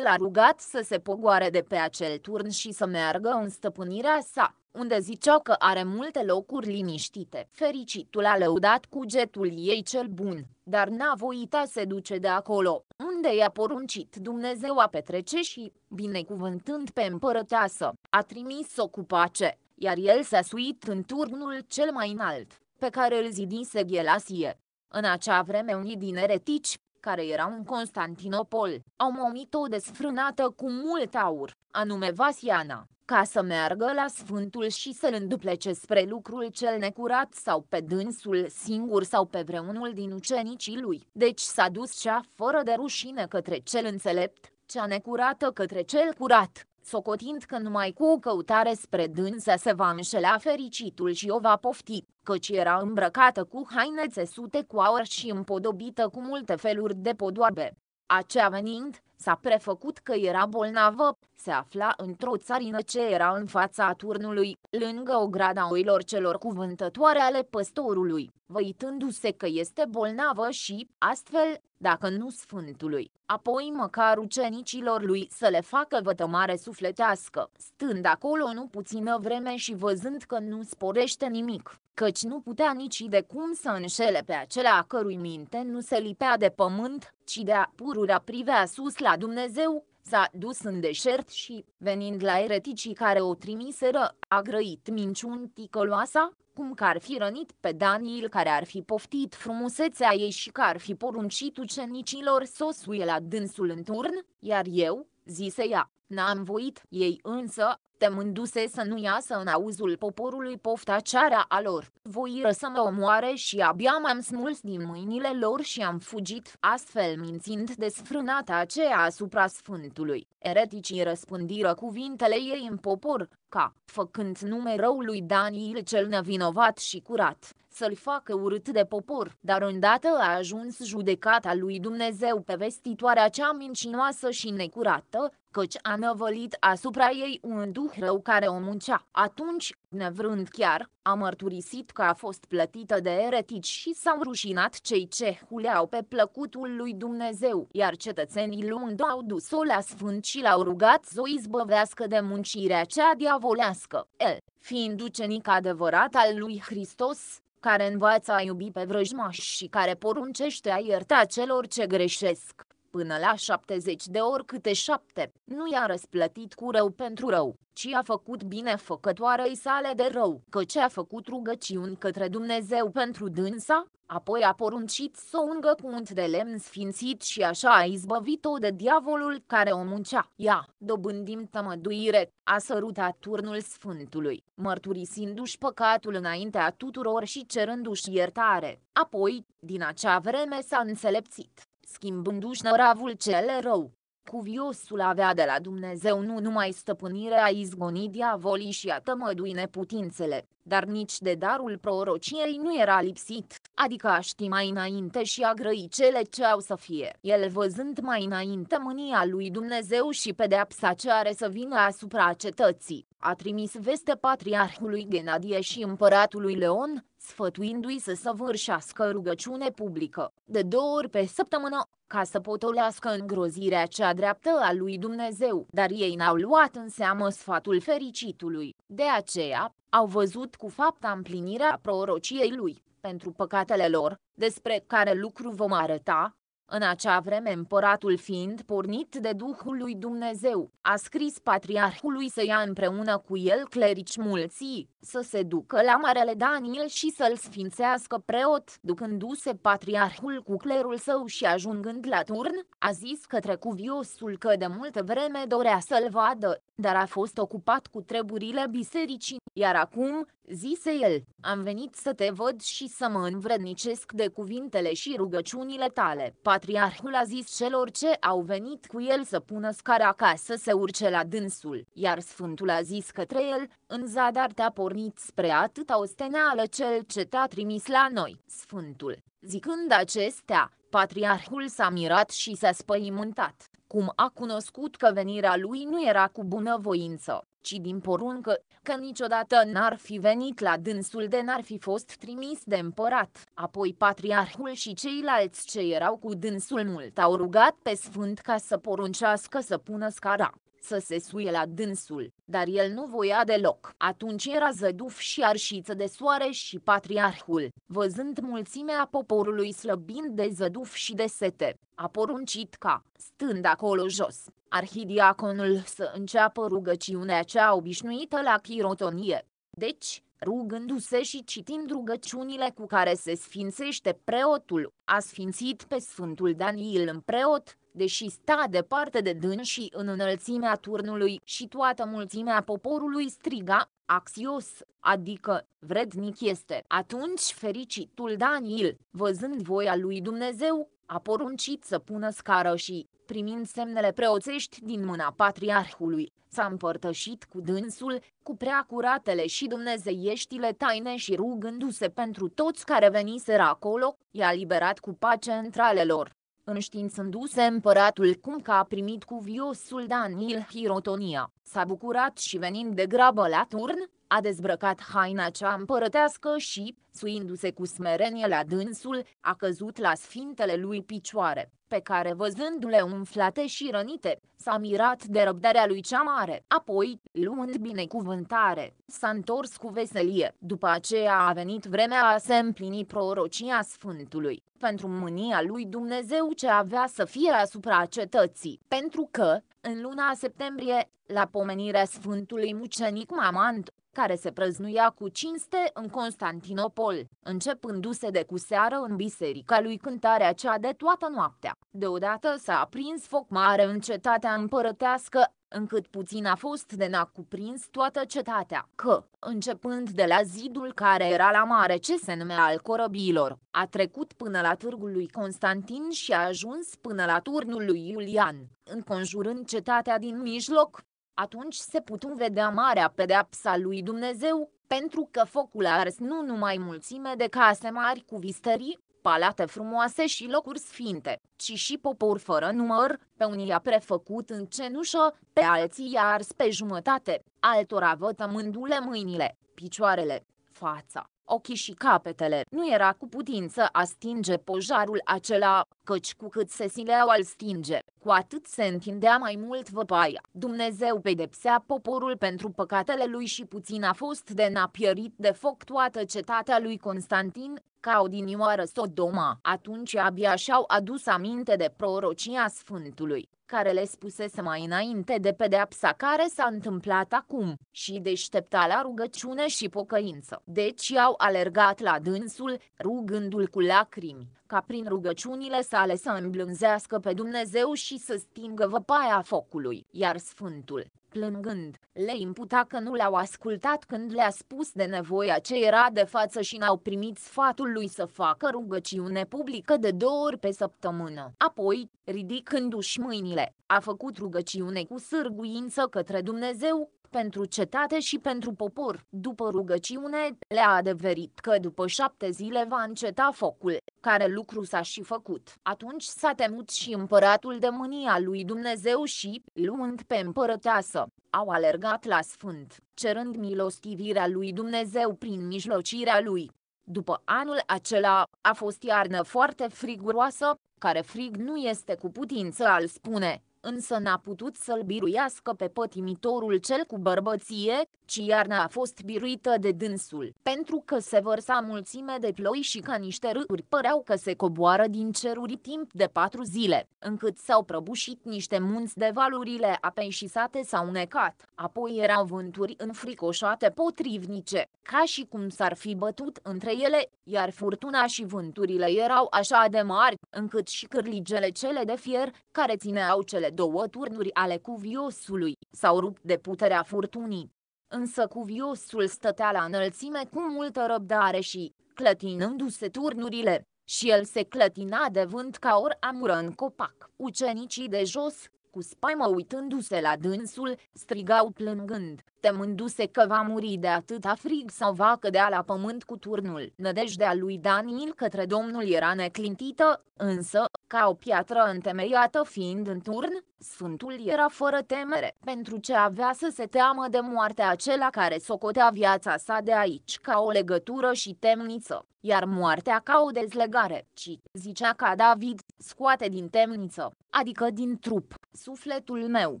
l-a rugat să se pogoare de pe acel turn și să meargă în stăpânirea sa, unde zicea că are multe locuri liniștite. Fericitul a lăudat cugetul ei cel bun, dar n-a voit a se duce de acolo, unde i-a poruncit Dumnezeu a petrece și, binecuvântând pe împărăteasă, a trimis-o cu pace, iar el s-a suit în turnul cel mai înalt, pe care îl zidise Ghelasie, în acea vreme unii din eretici, care erau în Constantinopol, au momit-o desfrânată cu mult aur, anume Vasiana, ca să meargă la Sfântul și să-l înduplece spre lucrul cel necurat sau pe dânsul singur sau pe vreunul din ucenicii lui. Deci s-a dus cea fără de rușine către cel înțelept, cea necurată către cel curat socotind că numai cu o căutare spre dânsa se va înșela fericitul și o va pofti, căci era îmbrăcată cu haine țesute cu aur și împodobită cu multe feluri de podoabe. Acea venind, s-a prefăcut că era bolnavă, se afla într-o țarină ce era în fața turnului, lângă o grada oilor celor cuvântătoare ale păstorului, văitându-se că este bolnavă și, astfel, dacă nu Sfântului, apoi măcar ucenicilor lui să le facă vătămare sufletească, stând acolo nu puțină vreme și văzând că nu sporește nimic, căci nu putea nici de cum să înșele pe acela a cărui minte nu se lipea de pământ, ci de a pururea privea sus la Dumnezeu, s-a dus în deșert și, venind la ereticii care o trimiseră, a grăit minciuni ticoloasa, cum că ar fi rănit pe Daniel care ar fi poftit frumusețea ei și că ar fi poruncit ucenicilor să o suie la dânsul în turn, iar eu, zise ea, N-am voit, ei însă, temându-se să nu iasă în auzul poporului pofta cearea a lor, voiră să mă omoare și abia m-am smuls din mâinile lor și am fugit, astfel mințind desfrânata aceea asupra Sfântului. Ereticii răspândiră cuvintele ei în popor, ca, făcând nume răului Daniel cel nevinovat și curat, să-l facă urât de popor, dar îndată a ajuns judecata lui Dumnezeu pe vestitoarea cea mincinoasă și necurată, căci a năvălit asupra ei un duh rău care o muncea. Atunci, nevrând chiar, a mărturisit că a fost plătită de eretici și s-au rușinat cei ce huleau pe plăcutul lui Dumnezeu, iar cetățenii luând au dus-o la sfânt și l-au rugat să o izbăvească de muncirea cea diavolească. El, fiind ucenic adevărat al lui Hristos, care învață a iubi pe vrăjmași și care poruncește a ierta celor ce greșesc, până la 70 de ori câte șapte. Nu i-a răsplătit cu rău pentru rău, ci a făcut binefăcătoarei sale de rău, ce a făcut rugăciuni către Dumnezeu pentru dânsa, apoi a poruncit să o ungă cu unt de lemn sfințit și așa a izbăvit-o de diavolul care o muncea. Ea, dobândim tămăduire, a sărutat turnul Sfântului, mărturisindu-și păcatul înaintea tuturor și cerându-și iertare. Apoi, din acea vreme s-a înțelepțit schimbându-și năravul cel rău. Cuviosul avea de la Dumnezeu nu numai stăpânirea izgonii diavolii și a tămădui neputințele, dar nici de darul prorociei nu era lipsit, adică a ști mai înainte și a grăi cele ce au să fie. El văzând mai înainte mânia lui Dumnezeu și pedeapsa ce are să vină asupra cetății, a trimis veste patriarhului Genadie și împăratului Leon, sfătuindu-i să săvârșească rugăciune publică, de două ori pe săptămână, ca să potolească îngrozirea cea dreaptă a lui Dumnezeu, dar ei n-au luat în seamă sfatul fericitului, de aceea, au văzut cu fapta împlinirea prorociei lui, pentru păcatele lor, despre care lucru vom arăta, în acea vreme împăratul fiind pornit de Duhul lui Dumnezeu, a scris patriarhului să ia împreună cu el clerici mulții, să se ducă la Marele Daniel și să-l sfințească preot. Ducându-se patriarhul cu clerul său și ajungând la turn, a zis către cuviosul că de multă vreme dorea să-l vadă, dar a fost ocupat cu treburile bisericii, iar acum, Zise el, am venit să te văd și să mă învrednicesc de cuvintele și rugăciunile tale. Patriarhul a zis celor ce au venit cu el să pună scara ca să se urce la dânsul, iar sfântul a zis către el, în zadar te-a pornit spre atâta osteneală cel ce te-a trimis la noi, sfântul. Zicând acestea, patriarhul s-a mirat și s-a spăimântat cum a cunoscut că venirea lui nu era cu bunăvoință, ci din poruncă, că niciodată n-ar fi venit la dânsul de n-ar fi fost trimis de împărat. Apoi patriarhul și ceilalți ce erau cu dânsul mult au rugat pe sfânt ca să poruncească să pună scara să se suie la dânsul, dar el nu voia deloc. Atunci era zăduf și arșiță de soare și patriarhul, văzând mulțimea poporului slăbind de zăduf și de sete, a poruncit ca, stând acolo jos, arhidiaconul să înceapă rugăciunea cea obișnuită la chirotonie. Deci, rugându-se și citind rugăciunile cu care se sfințește preotul, a sfințit pe Sfântul Daniel în preot, deși sta departe de dânsii în înălțimea turnului și toată mulțimea poporului striga, axios, adică vrednic este. Atunci fericitul Daniel, văzând voia lui Dumnezeu, a poruncit să pună scară și, primind semnele preoțești din mâna patriarhului, s-a împărtășit cu dânsul, cu prea curatele și dumnezeieștile taine și rugându-se pentru toți care veniseră acolo, i-a liberat cu pace între ale lor. Înștiințându-se împăratul cum că a primit cuviosul Daniel Hirotonia, s-a bucurat și venind de grabă la turn, a dezbrăcat haina cea împărătească și, suindu-se cu smerenie la dânsul, a căzut la sfintele lui picioare, pe care văzându-le umflate și rănite, s-a mirat de răbdarea lui cea mare. Apoi, luând binecuvântare, s-a întors cu veselie. După aceea a venit vremea a se împlini prorocia Sfântului, pentru mânia lui Dumnezeu ce avea să fie asupra cetății, pentru că, în luna septembrie, la pomenirea Sfântului Mucenic Mamant, care se prăznuia cu cinste în Constantinopol, începându-se de cu seară în biserica lui cântarea cea de toată noaptea. Deodată s-a aprins foc mare în cetatea împărătească, încât puțin a fost de n-a cuprins toată cetatea, că, începând de la zidul care era la mare ce se numea al corăbilor, a trecut până la târgul lui Constantin și a ajuns până la turnul lui Iulian, înconjurând cetatea din mijloc, atunci se putu vedea marea pedeapsa lui Dumnezeu, pentru că focul a ars nu numai mulțime de case mari cu visterii, palate frumoase și locuri sfinte, ci și popor fără număr, pe unii a prefăcut în cenușă, pe alții i-a ars pe jumătate, altora vătămându-le mâinile, picioarele, fața ochii și capetele. Nu era cu putință a stinge pojarul acela, căci cu cât se sileau al stinge, cu atât se întindea mai mult văpaia. Dumnezeu pedepsea poporul pentru păcatele lui și puțin a fost de napierit de foc toată cetatea lui Constantin, ca odinioară Sodoma. Atunci abia și-au adus aminte de prorocia Sfântului, care le spusese mai înainte de pedeapsa care s-a întâmplat acum, și deștepta la rugăciune și pocăință. Deci i-au alergat la dânsul, rugându-l cu lacrimi, ca prin rugăciunile sale să îmblânzească pe Dumnezeu și să stingă văpaia focului, iar Sfântul, plângând, le imputa că nu le au ascultat când le-a spus de nevoia ce era de față și n-au primit sfatul lui să facă rugăciune publică de două ori pe săptămână. Apoi, ridicându-și mâinile, a făcut rugăciune cu sârguință către Dumnezeu, pentru cetate și pentru popor. După rugăciune, le-a adeverit că după șapte zile va înceta focul, care lucru s-a și făcut. Atunci s-a temut și împăratul de mânia lui Dumnezeu și, luând pe împărăteasă, au alergat la sfânt, cerând milostivirea lui Dumnezeu prin mijlocirea lui. După anul acela, a fost iarnă foarte friguroasă, care frig nu este cu putință al spune, însă n-a putut să-l biruiască pe pătimitorul cel cu bărbăție, ci iarna a fost biruită de dânsul, pentru că se vărsa mulțime de ploi și ca niște râuri păreau că se coboară din ceruri timp de patru zile, încât s-au prăbușit niște munți de valurile apei și sate s-au necat, apoi erau vânturi înfricoșate potrivnice, ca și cum s-ar fi bătut între ele, iar furtuna și vânturile erau așa de mari, încât și cârligele cele de fier, care țineau cele două turnuri ale cuviosului, s-au rupt de puterea furtunii. Însă cuviosul stătea la înălțime cu multă răbdare și, clătinându-se turnurile, și el se clătina de vânt ca ori amură în copac. Ucenicii de jos, cu spaimă uitându-se la dânsul, strigau plângând, temându-se că va muri de atâta frig sau va cădea la pământ cu turnul. Nădejdea lui Daniel către Domnul era neclintită, însă, ca o piatră întemeiată fiind în turn, Sfântul era fără temere, pentru ce avea să se teamă de moartea acela care socotea viața sa de aici ca o legătură și temniță, iar moartea ca o dezlegare, ci, zicea ca David, scoate din temniță, adică din trup, sufletul meu.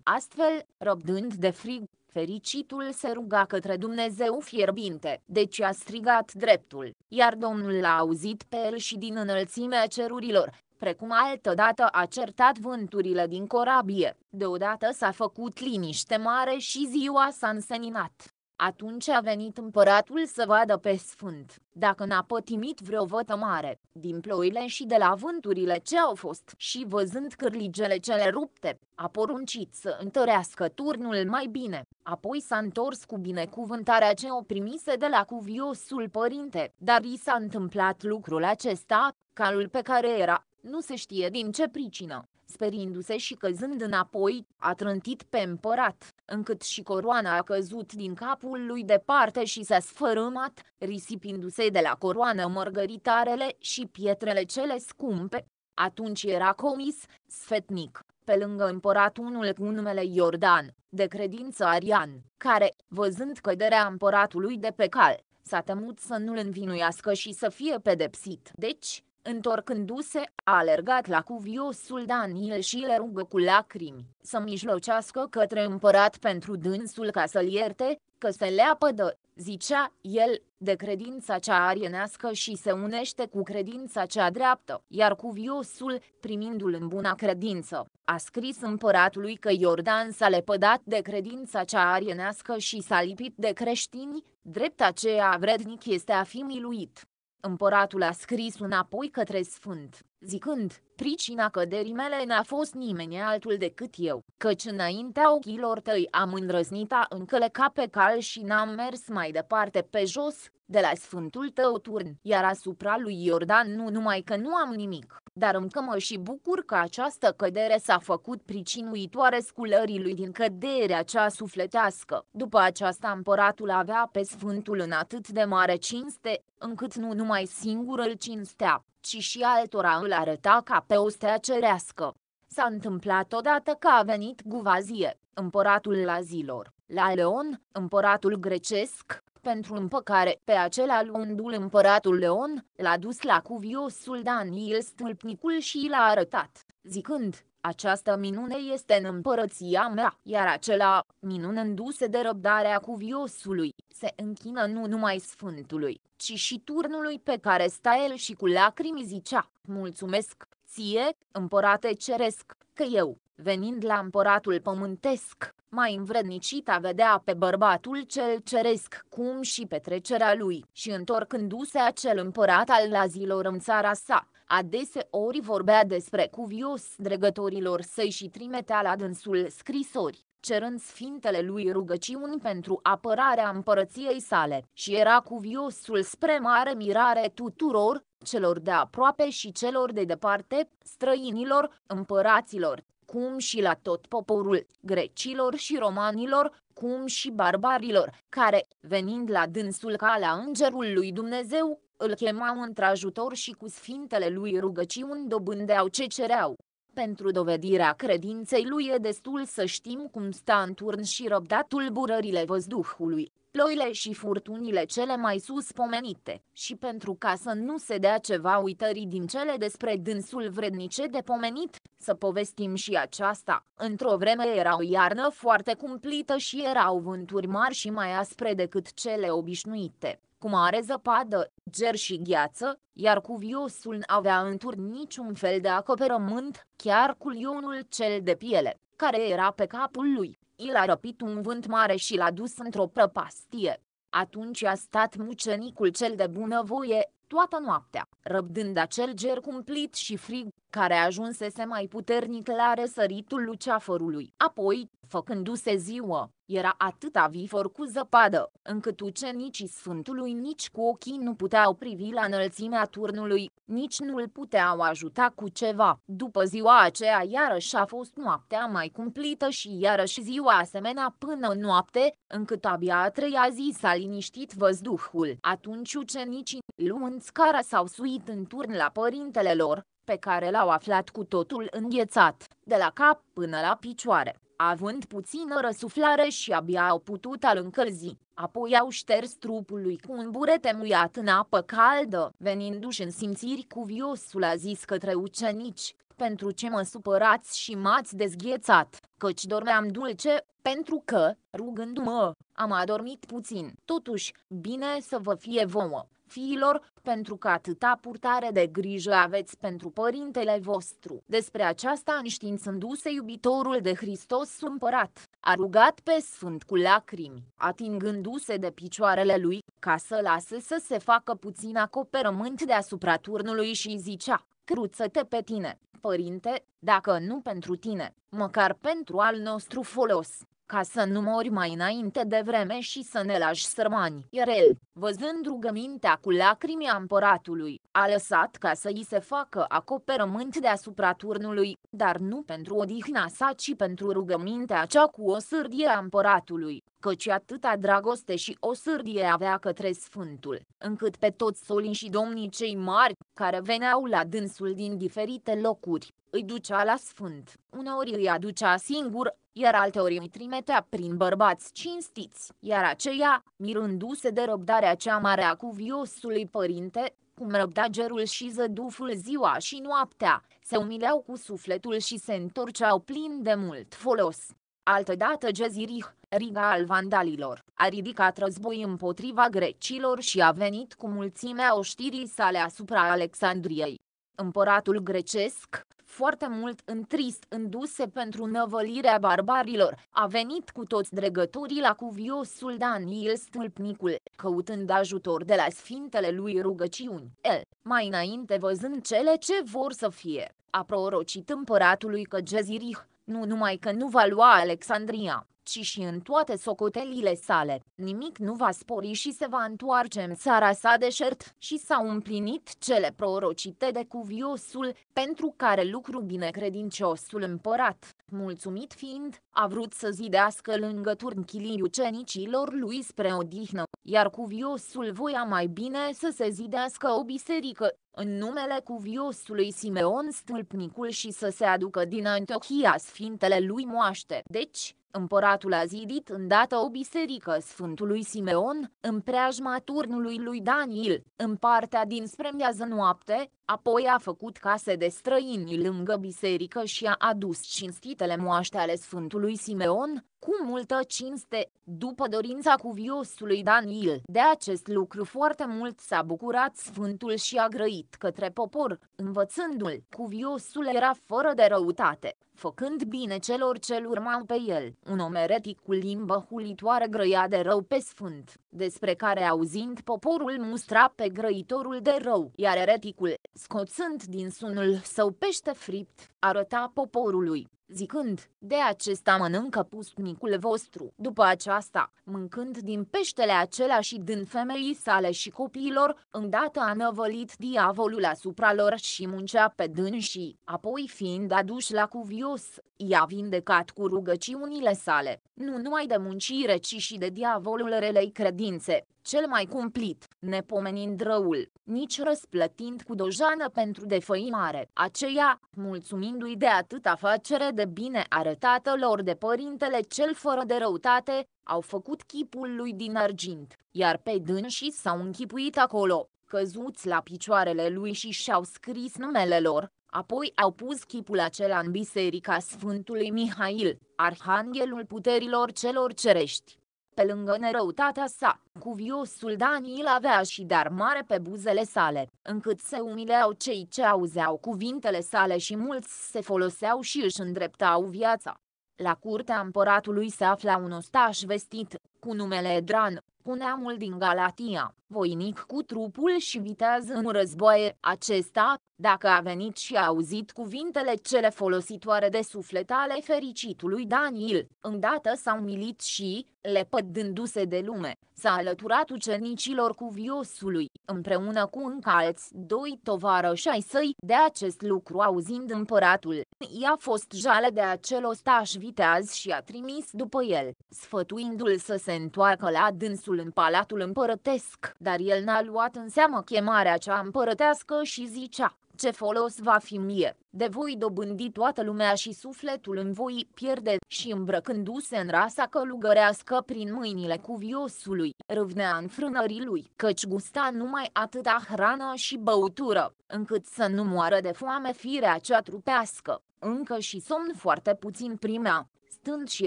Astfel, răbdând de frig, fericitul se ruga către Dumnezeu fierbinte, deci a strigat dreptul, iar Domnul l-a auzit pe el și din înălțimea cerurilor, precum altădată a certat vânturile din corabie. Deodată s-a făcut liniște mare și ziua s-a înseninat. Atunci a venit împăratul să vadă pe sfânt, dacă n-a pătimit vreo vătă mare, din ploile și de la vânturile ce au fost și văzând cârligele cele rupte, a poruncit să întărească turnul mai bine, apoi s-a întors cu binecuvântarea ce o primise de la cuviosul părinte, dar i s-a întâmplat lucrul acesta, Calul pe care era, nu se știe din ce pricină, sperindu-se și căzând înapoi, a trântit pe împărat, încât și coroana a căzut din capul lui departe și s-a sfărâmat, risipindu-se de la coroană mărgăritarele și pietrele cele scumpe. Atunci era comis, sfetnic, pe lângă împărat unul cu numele Iordan, de credință arian, care, văzând căderea împăratului de pe cal, s-a temut să nu-l învinuiască și să fie pedepsit. Deci, Întorcându-se, a alergat la cuviosul Daniel și le rugă cu lacrimi să mijlocească către împărat pentru dânsul ca să-l ierte, că se leapădă, zicea el, de credința cea arienească și se unește cu credința cea dreaptă, iar cuviosul, primindu-l în buna credință, a scris împăratului că Iordan s-a lepădat de credința cea arienească și s-a lipit de creștini, drept aceea vrednic este a fi miluit. Împăratul a scris înapoi către sfânt, zicând, pricina căderii mele n-a fost nimeni altul decât eu, căci înaintea ochilor tăi am îndrăznit a încăleca pe cal și n-am mers mai departe pe jos, de la sfântul tău turn, iar asupra lui Iordan nu numai că nu am nimic, dar încă mă și bucur că această cădere s-a făcut pricinuitoare sculării din căderea cea sufletească. După aceasta împăratul avea pe sfântul în atât de mare cinste, încât nu numai singur îl cinstea, ci și altora îl arăta ca pe o stea cerească. S-a întâmplat odată că a venit Guvazie, împăratul Lazilor, la Leon, împăratul grecesc, pentru împăcare pe acela luându-l împăratul Leon, l-a dus la cuviosul Daniel Stâlpnicul și l-a arătat, zicând, această minune este în împărăția mea, iar acela, minune înduse de răbdarea cuviosului, se închină nu numai Sfântului, ci și turnului pe care sta el și cu lacrimi zicea, mulțumesc, ție, împărate ceresc, că eu, venind la împăratul pământesc, mai învrednicit a vedea pe bărbatul cel ceresc cum și petrecerea lui, și întorcându-se acel împărat al lazilor în țara sa, adeseori vorbea despre cuvios dregătorilor săi și trimetea la dânsul scrisori cerând sfintele lui rugăciuni pentru apărarea împărăției sale, și era cuviosul spre mare mirare tuturor, celor de aproape și celor de departe, străinilor, împăraților, cum și la tot poporul, grecilor și romanilor, cum și barbarilor, care, venind la dânsul calea îngerul lui Dumnezeu, îl chemau într-ajutor și cu sfintele lui rugăciuni dobândeau ce cereau. Pentru dovedirea credinței lui e destul să știm cum sta în turn și răbda tulburările văzduhului, ploile și furtunile cele mai sus pomenite, și pentru ca să nu se dea ceva uitării din cele despre dânsul vrednice de pomenit, să povestim și aceasta. Într-o vreme era o iarnă foarte cumplită și erau vânturi mari și mai aspre decât cele obișnuite cu mare zăpadă, ger și gheață, iar cuviosul n-avea într niciun fel de acoperământ, chiar cu lionul cel de piele, care era pe capul lui. El a răpit un vânt mare și l-a dus într-o prăpastie. Atunci a stat mucenicul cel de bunăvoie, toată noaptea, răbdând acel ger cumplit și frig, care ajunsese mai puternic la răsăritul luceafărului. Apoi, făcându-se ziua, era atâta vifor cu zăpadă, încât ucenicii Sfântului nici cu ochii nu puteau privi la înălțimea turnului, nici nu îl puteau ajuta cu ceva. După ziua aceea iarăși a fost noaptea mai cumplită și iarăși ziua asemenea până noapte, încât abia a treia zi s-a liniștit văzduhul. Atunci ucenicii, luând scara s-au suit în turn la părintele lor, pe care l-au aflat cu totul înghețat, de la cap până la picioare. Având puțină răsuflare și abia au putut al încălzi, apoi au șters trupul lui cu un burete muiat în apă caldă. Venindu-și în simțiri cuviosul a zis către ucenici, pentru ce mă supărați și m-ați dezghețat, căci dormeam dulce, pentru că, rugându-mă, am adormit puțin. Totuși, bine să vă fie vouă fiilor, pentru că atâta purtare de grijă aveți pentru părintele vostru. Despre aceasta înștiințându-se iubitorul de Hristos împărat, a rugat pe sfânt cu lacrimi, atingându-se de picioarele lui, ca să lase să se facă puțin acoperământ deasupra turnului și zicea, cruță-te pe tine, părinte, dacă nu pentru tine, măcar pentru al nostru folos ca să nu mori mai înainte de vreme și să ne lași sărmani. Iar el, văzând rugămintea cu lacrimi a împăratului, a lăsat ca să îi se facă acoperământ deasupra turnului, dar nu pentru odihna sa, ci pentru rugămintea cea cu o sârdie a împăratului, căci atâta dragoste și o sârdie avea către Sfântul, încât pe toți solii și domnii cei mari, care veneau la dânsul din diferite locuri, îi ducea la sfânt, uneori îi aducea singur, iar alteori îi trimitea prin bărbați cinstiți, iar aceia, mirându-se de răbdarea cea mare a cuviosului părinte, cum gerul și zăduful ziua și noaptea, se umileau cu sufletul și se întorceau plin de mult folos. Altădată Gezirih, riga al vandalilor, a ridicat război împotriva grecilor și a venit cu mulțimea oștirii sale asupra Alexandriei. Împăratul grecesc, foarte mult întrist înduse pentru năvălirea barbarilor, a venit cu toți dregătorii la cuviosul Daniel Stâlpnicul, căutând ajutor de la sfintele lui rugăciuni. El, mai înainte văzând cele ce vor să fie, a prorocit împăratului că Gezirih, nu numai că nu va lua Alexandria, ci și în toate socotelile sale. Nimic nu va spori și se va întoarce în țara sa deșert și s-au împlinit cele prorocite de cuviosul, pentru care lucru binecredinciosul împărat mulțumit fiind, a vrut să zidească lângă turnchilii ucenicilor lui spre odihnă, iar cuviosul voia mai bine să se zidească o biserică, în numele cuviosului Simeon Stâlpnicul și să se aducă din Antiochia sfintele lui moaște. Deci, împăratul a zidit îndată o biserică Sfântului Simeon, în preajma turnului lui Daniel, în partea din spremează noapte, apoi a făcut case de străini lângă biserică și a adus cinstit sfintele moaște ale Sfântului Simeon, cu multă cinste, după dorința cuviosului Daniel. De acest lucru foarte mult s-a bucurat Sfântul și a grăit către popor, învățându-l. Cuviosul era fără de răutate, făcând bine celor ce-l urmau pe el, un om eretic cu limbă hulitoare grăia de rău pe sfânt, despre care auzind poporul mustra pe grăitorul de rău, iar ereticul, scoțând din sunul său pește fript, arăta poporului, zicând, de acesta mănâncă pustnicul vostru. După aceasta, mâncând din peștele acela și din femeii sale și copiilor, îndată a năvălit diavolul asupra lor și muncea pe dânsii, apoi fiind aduși la cuviu serios, i-a vindecat cu rugăciunile sale, nu numai de muncire ci și de diavolul relei credințe, cel mai cumplit, nepomenind răul, nici răsplătind cu dojană pentru defăimare aceea, mulțumindu-i de atâta facere de bine arătată lor de părintele cel fără de răutate, au făcut chipul lui din argint, iar pe dânsii s-au închipuit acolo, căzuți la picioarele lui și și-au scris numele lor, apoi au pus chipul acela în biserica Sfântului Mihail, arhanghelul puterilor celor cerești. Pe lângă nerăutatea sa, cuviosul Daniel avea și dar mare pe buzele sale, încât se umileau cei ce auzeau cuvintele sale și mulți se foloseau și își îndreptau viața. La curtea împăratului se afla un ostaș vestit, cu numele Edran, cu neamul din Galatia, voinic cu trupul și viteaz în războaie, acesta, dacă a venit și a auzit cuvintele cele folositoare de suflet ale fericitului Daniel, îndată s a umilit și, lepădându-se de lume, s-a alăturat ucenicilor cuviosului, împreună cu încă alți doi tovarăși ai săi. De acest lucru auzind împăratul, i-a fost jale de acel ostaș viteaz și a trimis după el, sfătuindu-l să se întoarcă la dânsul în palatul împărătesc, dar el n-a luat în seamă chemarea cea împărătească și zicea, ce folos va fi mie? De voi dobândi toată lumea și sufletul în voi pierde și îmbrăcându-se în rasa călugărească prin mâinile cuviosului, râvnea în frânării lui, căci gusta numai atâta hrană și băutură, încât să nu moară de foame firea cea trupească încă și somn foarte puțin primea, stând și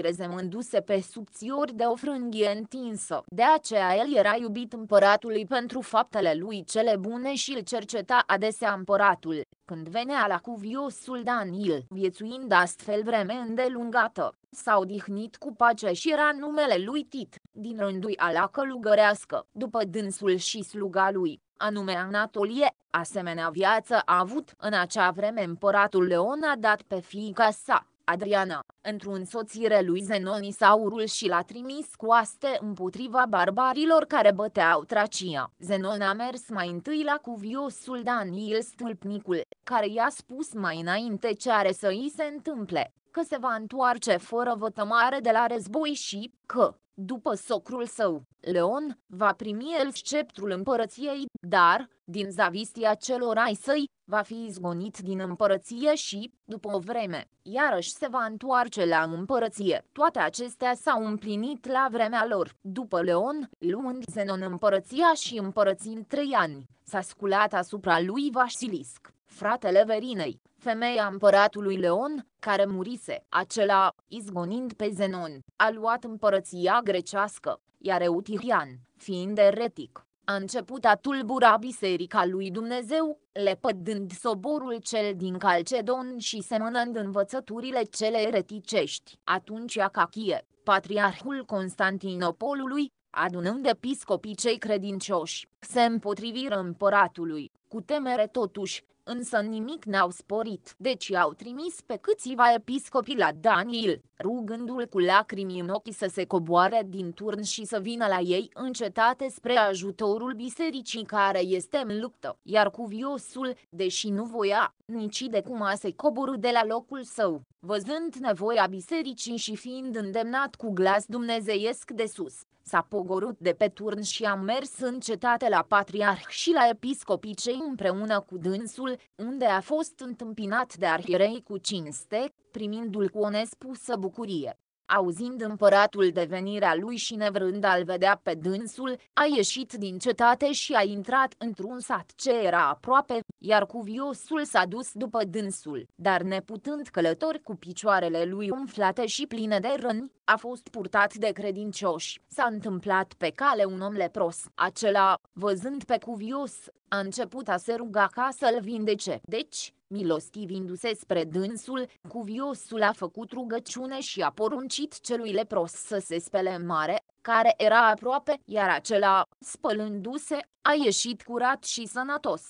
rezemându-se pe subțiori de o frânghie întinsă. De aceea el era iubit împăratului pentru faptele lui cele bune și îl cerceta adesea împăratul, când venea la cuviosul Daniel, viețuind astfel vreme îndelungată. S-a odihnit cu pace și era numele lui Tit, din rândul ala călugărească, după dânsul și sluga lui anume Anatolie, asemenea viață a avut în acea vreme împăratul Leon a dat pe fiica sa, Adriana, într-un soțire lui Zenoni Saurul și l-a trimis cu aste împotriva barbarilor care băteau Tracia. Zenon a mers mai întâi la cuviosul Daniel Stâlpnicul, care i-a spus mai înainte ce are să îi se întâmple, că se va întoarce fără vătămare de la război și că, după socrul său, Leon va primi el sceptrul împărăției, dar, din zavistia celor ai săi, va fi izgonit din împărăție și, după o vreme, iarăși se va întoarce la împărăție. Toate acestea s-au împlinit la vremea lor. După Leon, luând Zenon împărăția și împărățind trei ani, s-a sculat asupra lui Vasilisc fratele Verinei, femeia împăratului Leon, care murise. Acela, izgonind pe Zenon, a luat împărăția grecească, iar Eutihian, fiind eretic, a început a tulbura biserica lui Dumnezeu, lepădând soborul cel din Calcedon și semănând învățăturile cele ereticești. Atunci Acachie, patriarhul Constantinopolului, adunând episcopii cei credincioși, se împotriviră împăratului, cu temere totuși, însă nimic n-au sporit, deci au trimis pe câțiva episcopi la Daniel, rugându-l cu lacrimi în ochi să se coboare din turn și să vină la ei în cetate spre ajutorul bisericii care este în luptă, iar viosul, deși nu voia, nici de cum a se coboru de la locul său, văzând nevoia bisericii și fiind îndemnat cu glas dumnezeiesc de sus, s-a pogorut de pe turn și a mers în cetate la patriarh și la episcopii cei împreună cu dânsul, unde a fost întâmpinat de arhierei cu cinste, primindu-l cu o nespusă bucurie auzind împăratul devenirea lui și nevrând al vedea pe dânsul, a ieșit din cetate și a intrat într-un sat ce era aproape, iar cuviosul s-a dus după dânsul, dar neputând călători cu picioarele lui umflate și pline de răni, a fost purtat de credincioși. S-a întâmplat pe cale un om lepros. Acela, văzând pe cuvios, a început a se ruga ca să-l vindece. Deci, milostivindu-se spre dânsul, cuviosul a făcut rugăciune și a poruncit celui lepros să se spele în mare, care era aproape, iar acela, spălându-se, a ieșit curat și sănătos.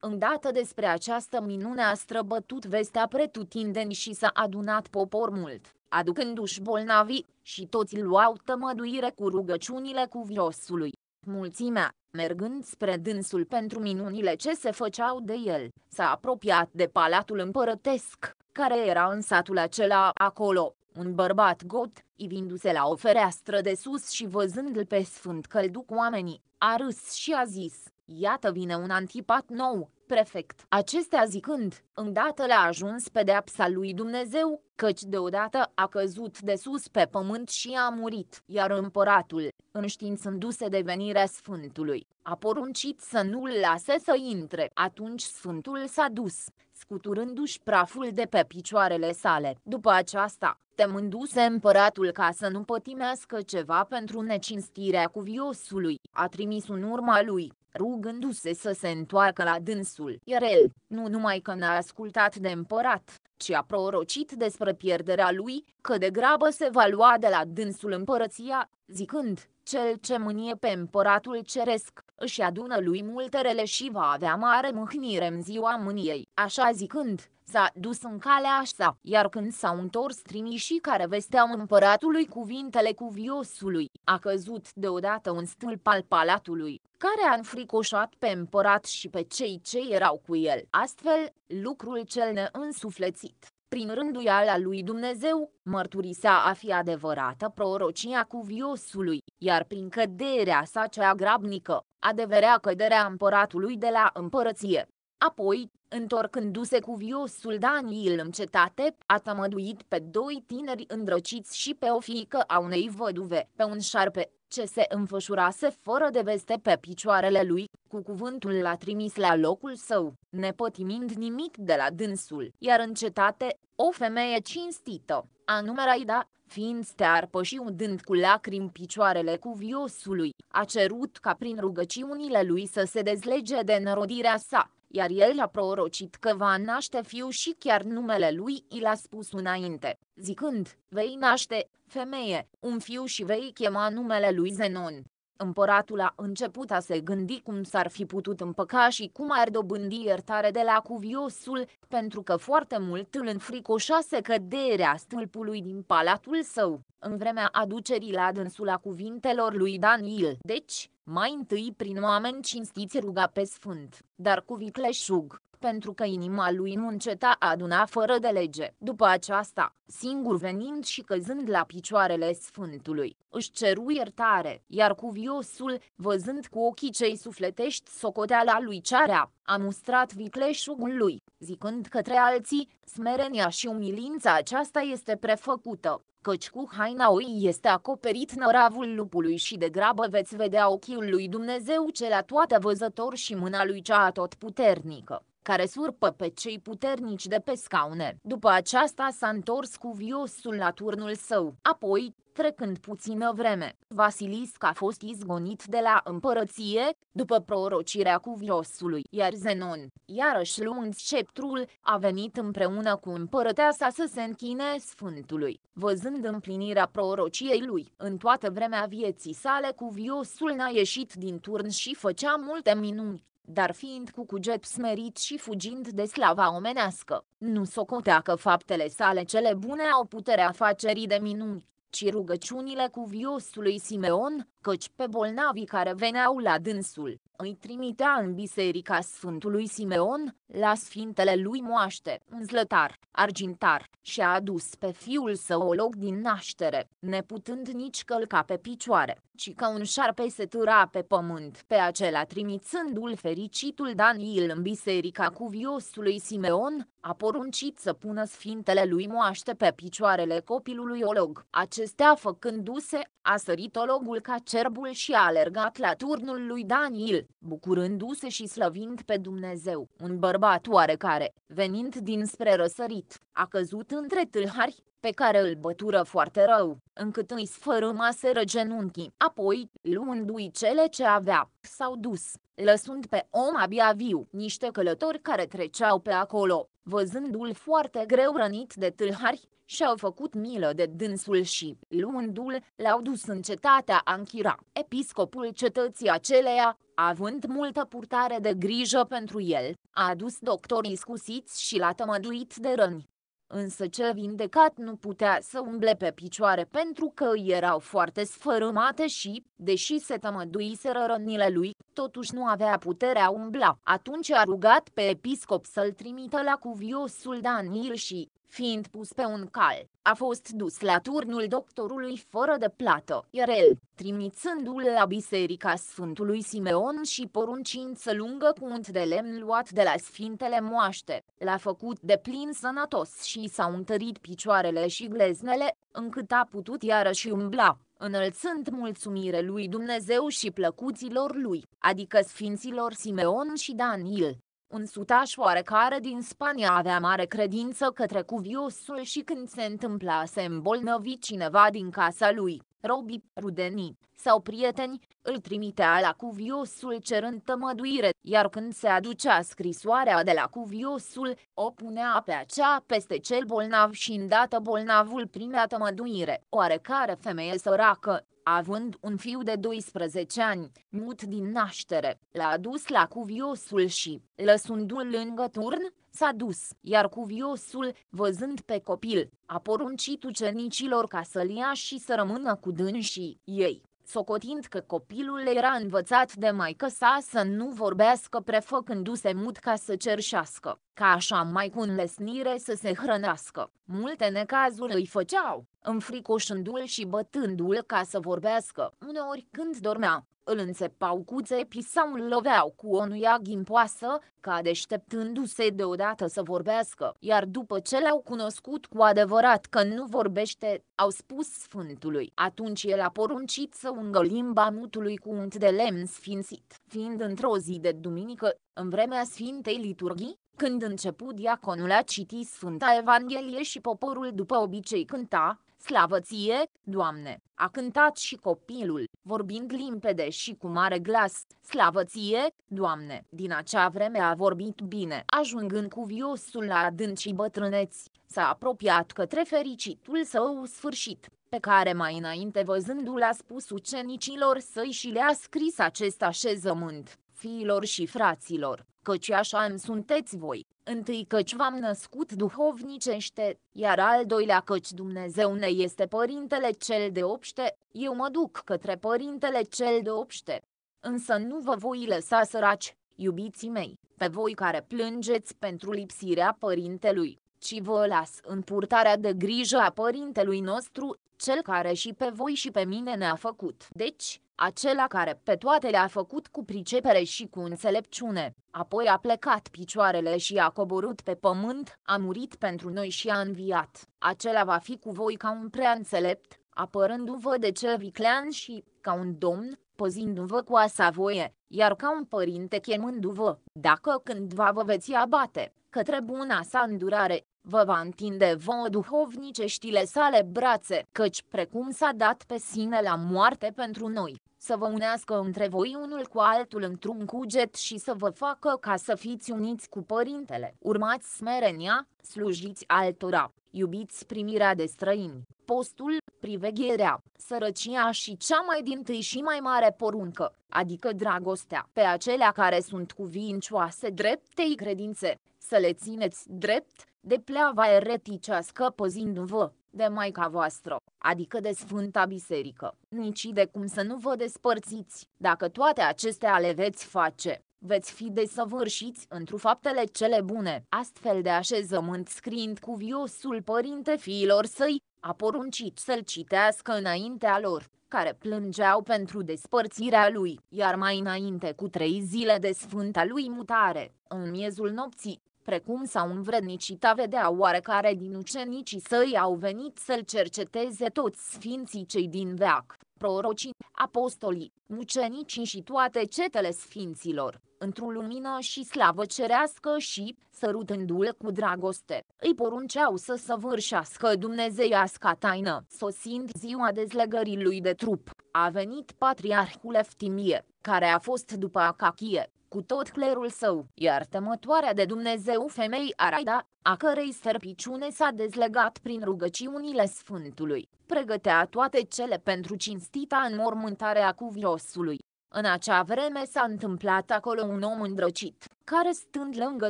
Îndată despre această minune a străbătut vestea pretutindeni și s-a adunat popor mult, aducându-și bolnavi, și toți luau tămăduire cu rugăciunile cuviosului. Mulțimea, mergând spre dânsul pentru minunile ce se făceau de el, s-a apropiat de palatul împărătesc, care era în satul acela acolo. Un bărbat got, ivindu-se la o fereastră de sus și văzând-l pe sfânt călduc oamenii, a râs și a zis, iată vine un antipat nou, prefect. Acestea zicând, îndată le-a ajuns pedeapsa lui Dumnezeu, căci deodată a căzut de sus pe pământ și a murit, iar împăratul, înștiințându-se de venirea Sfântului, a poruncit să nu-l lase să intre. Atunci Sfântul s-a dus, scuturându-și praful de pe picioarele sale. După aceasta, temându-se împăratul ca să nu pătimească ceva pentru necinstirea cuviosului, a trimis un urma lui, rugându-se să se întoarcă la dânsul, iar el, nu numai că n-a ascultat de împărat, și a prorocit despre pierderea lui, că de grabă se va lua de la dânsul împărăția, zicând, cel ce mânie pe împăratul ceresc, își adună lui multerele și va avea mare mâhnire în ziua mâniei, așa zicând, s-a dus în calea sa, iar când s-au întors trimișii care vesteau împăratului cuvintele cuviosului, a căzut deodată un stâlp al palatului, care a înfricoșat pe împărat și pe cei ce erau cu el. Astfel, lucrul cel neînsuflețit prin rânduiala lui Dumnezeu, mărturisea a fi adevărată prorocia cuviosului, iar prin căderea sa cea grabnică, adeverea căderea împăratului de la împărăție. Apoi, întorcându-se cu viosul Daniel în cetate, a tămăduit pe doi tineri îndrăciți și pe o fiică a unei văduve, pe un șarpe, ce se înfășurase fără de veste pe picioarele lui, cu cuvântul l-a trimis la locul său, nepătimind nimic de la dânsul, iar în cetate, o femeie cinstită, anume Raida, fiind stearpă și udând cu lacrimi picioarele cuviosului, a cerut ca prin rugăciunile lui să se dezlege de înrodirea sa iar el a prorocit că va naște fiu și chiar numele lui i l-a spus înainte, zicând, vei naște, femeie, un fiu și vei chema numele lui Zenon. Împăratul a început a se gândi cum s-ar fi putut împăca și cum ar dobândi iertare de la cuviosul, pentru că foarte mult îl înfricoșase căderea stâlpului din palatul său, în vremea aducerii la dânsul a cuvintelor lui Daniel. Deci, mai întâi prin oameni cinstiți ruga pe sfânt, dar cu vicleșug, pentru că inima lui nu înceta a aduna fără de lege. După aceasta, singur venind și căzând la picioarele Sfântului, își ceru iertare, iar cuviosul, văzând cu ochii cei sufletești socoteala lui cearea, a mustrat vicleșugul lui, zicând către alții, smerenia și umilința aceasta este prefăcută, căci cu haina oi este acoperit năravul lupului și de grabă veți vedea ochiul lui Dumnezeu cel văzător și mâna lui cea atotputernică care surpă pe cei puternici de pe scaune. După aceasta s-a întors cu viosul la turnul său, apoi, trecând puțină vreme, Vasilisc a fost izgonit de la împărăție, după prorocirea viosului. iar Zenon, iarăși luând sceptrul, a venit împreună cu împărăteasa să se închine sfântului. Văzând împlinirea prorociei lui, în toată vremea vieții sale cu viosul n-a ieșit din turn și făcea multe minuni dar fiind cu cuget smerit și fugind de slava omenească, nu socotea că faptele sale cele bune au puterea facerii de minuni, ci rugăciunile cuviosului Simeon, căci pe bolnavii care veneau la dânsul, îi trimitea în biserica Sfântului Simeon, la sfintele lui moaște, un zlătar, argintar, și a adus pe fiul său o loc din naștere, neputând nici călca pe picioare, ci că un șarpe se târa pe pământ, pe acela trimițându-l fericitul Daniel în biserica cuviosului Simeon, a poruncit să pună sfintele lui moaște pe picioarele copilului olog. Acestea făcându-se, a sărit ologul ca cerbul și a alergat la turnul lui Daniel, bucurându-se și slăvind pe Dumnezeu, un bărbat oarecare, venind dinspre răsărit a căzut între tâlhari, pe care îl bătură foarte rău, încât îi sfărâmaseră genunchii. Apoi, luându-i cele ce avea, s-au dus, lăsând pe om abia viu. Niște călători care treceau pe acolo, văzându-l foarte greu rănit de tâlhari, și-au făcut milă de dânsul și, luându-l, l-au dus în cetatea Anchira. Episcopul cetății aceleia, având multă purtare de grijă pentru el, a adus doctorii scusiți și l-a tămăduit de răni, însă cel vindecat nu putea să umble pe picioare pentru că erau foarte sfărâmate și, deși se tămăduiseră rănile lui, totuși nu avea puterea umbla. Atunci a rugat pe episcop să-l trimită la cuviosul Daniel și, fiind pus pe un cal, a fost dus la turnul doctorului fără de plată, iar el, trimițându-l la biserica Sfântului Simeon și poruncind să lungă cu unt de lemn luat de la Sfintele Moaște, l-a făcut de plin sănătos și s-au întărit picioarele și gleznele, încât a putut iarăși umbla înălțând mulțumire lui Dumnezeu și plăcuților lui, adică sfinților Simeon și Daniel, un sutaș oarecare din Spania avea mare credință către cuviosul și când se întâmpla să îmbolnăvi cineva din casa lui, robi, rudenii sau prieteni, îl trimitea la cuviosul cerând tămăduire, iar când se aducea scrisoarea de la cuviosul, o punea pe acea peste cel bolnav și îndată bolnavul primea tămăduire. Oarecare femeie săracă, având un fiu de 12 ani, mut din naștere, l-a dus la cuviosul și, lăsându-l lângă turn, s-a dus, iar cuviosul, văzând pe copil, a poruncit ucenicilor ca să-l ia și să rămână cu dânsii ei socotind că copilul era învățat de maică sa să nu vorbească prefăcându-se mut ca să cerșească, ca așa mai cu înlesnire să se hrănească. Multe necazuri îi făceau, înfricoșându-l și bătându-l ca să vorbească, uneori când dormea, îl înțepau cu țepi sau îl loveau cu o nuia ghimpoasă, ca deșteptându-se deodată să vorbească, iar după ce l-au cunoscut cu adevărat că nu vorbește, au spus Sfântului. Atunci el a poruncit să ungă limba mutului cu unt de lemn sfințit, fiind într-o zi de duminică, în vremea Sfintei Liturghii, când început diaconul a citit Sfânta Evanghelie și poporul după obicei cânta, Slavă ție, Doamne! A cântat și copilul, vorbind limpede și cu mare glas, Slavă ție, Doamne! Din acea vreme a vorbit bine, ajungând cu viosul la adâncii bătrâneți, s-a apropiat către fericitul său sfârșit pe care mai înainte văzându-l a spus ucenicilor săi și le-a scris acest așezământ fiilor și fraților, căci așa îmi sunteți voi, întâi căci v-am născut duhovnicește, iar al doilea căci Dumnezeu ne este Părintele cel de obște, eu mă duc către Părintele cel de obște. Însă nu vă voi lăsa săraci, iubiții mei, pe voi care plângeți pentru lipsirea Părintelui, ci vă las în purtarea de grijă a Părintelui nostru, cel care și pe voi și pe mine ne-a făcut. Deci, acela care pe toate le-a făcut cu pricepere și cu înțelepciune, apoi a plecat picioarele și a coborât pe pământ, a murit pentru noi și a înviat, acela va fi cu voi ca un prea înțelept, apărându-vă de cel viclean și, ca un domn, păzindu-vă cu asa voie, iar ca un părinte chemându-vă, dacă cândva vă veți abate, către buna sa îndurare, vă va întinde vouă duhovniceștile sale brațe, căci precum s-a dat pe sine la moarte pentru noi, să vă unească între voi unul cu altul într-un cuget și să vă facă ca să fiți uniți cu Părintele. Urmați smerenia, slujiți altora, iubiți primirea de străini, postul, privegherea, sărăcia și cea mai din tâi și mai mare poruncă, adică dragostea, pe acelea care sunt cuvincioase dreptei credințe, să le țineți drept, de pleava ereticească păzindu-vă de Maica voastră, adică de Sfânta Biserică, nici de cum să nu vă despărțiți. Dacă toate acestea le veți face, veți fi desăvârșiți întru faptele cele bune. Astfel de așezământ scrind cu viosul părinte fiilor săi, a poruncit să-l citească înaintea lor, care plângeau pentru despărțirea lui, iar mai înainte cu trei zile de sfânta lui mutare, în miezul nopții, precum s-au învrednicit a vedea oarecare din ucenicii săi au venit să-l cerceteze toți sfinții cei din veac, prorocii, apostolii, mucenicii și toate cetele sfinților, într-o lumină și slavă cerească și, sărutându-l cu dragoste, îi porunceau să săvârșească dumnezeiasca taină. Sosind ziua dezlegării lui de trup, a venit patriarhul Eftimie, care a fost după Acachie, cu tot clerul său, iar temătoarea de Dumnezeu femei Araida, a cărei sărpiciune s-a dezlegat prin rugăciunile Sfântului, pregătea toate cele pentru cinstita înmormântare a cuviosului. În acea vreme s-a întâmplat acolo un om îndrăcit, care stând lângă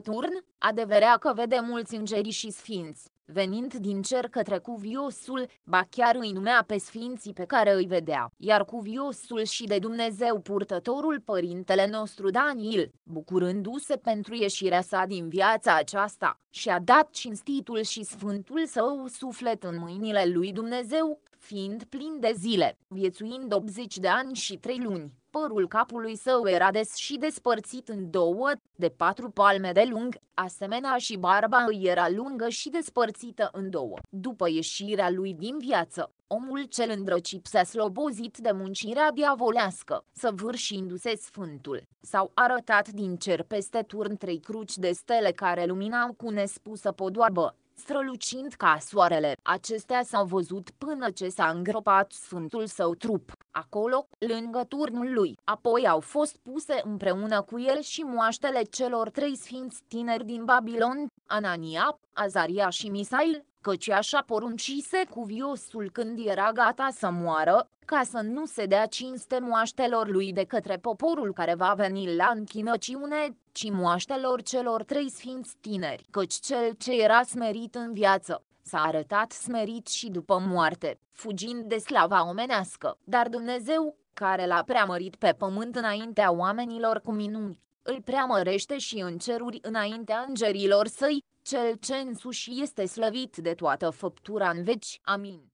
turn, adeverea că vede mulți îngeri și sfinți venind din cer către cuviosul, ba chiar îi numea pe sfinții pe care îi vedea, iar cuviosul și de Dumnezeu purtătorul părintele nostru Daniel, bucurându-se pentru ieșirea sa din viața aceasta, și-a dat cinstitul și sfântul său suflet în mâinile lui Dumnezeu, fiind plin de zile, viețuind 80 de ani și 3 luni. Părul capului său era des și despărțit în două, de patru palme de lung, asemenea și barba îi era lungă și despărțită în două. După ieșirea lui din viață, omul cel îndrăcit s-a slobozit de muncirea diavolească, săvârșindu-se sfântul. S-au arătat din cer peste turn trei cruci de stele care luminau cu nespusă podoabă, strălucind ca soarele. Acestea s-au văzut până ce s-a îngropat sfântul său trup acolo, lângă turnul lui. Apoi au fost puse împreună cu el și moaștele celor trei sfinți tineri din Babilon, Anania, Azaria și Misail, căci așa poruncise cuviosul când era gata să moară, ca să nu se dea cinste moaștelor lui de către poporul care va veni la închinăciune, ci moaștelor celor trei sfinți tineri, căci cel ce era smerit în viață, s-a arătat smerit și după moarte, fugind de slava omenească. Dar Dumnezeu, care l-a preamărit pe pământ înaintea oamenilor cu minuni, îl preamărește și în ceruri înaintea îngerilor săi, cel ce însuși este slăvit de toată făptura în veci. Amin.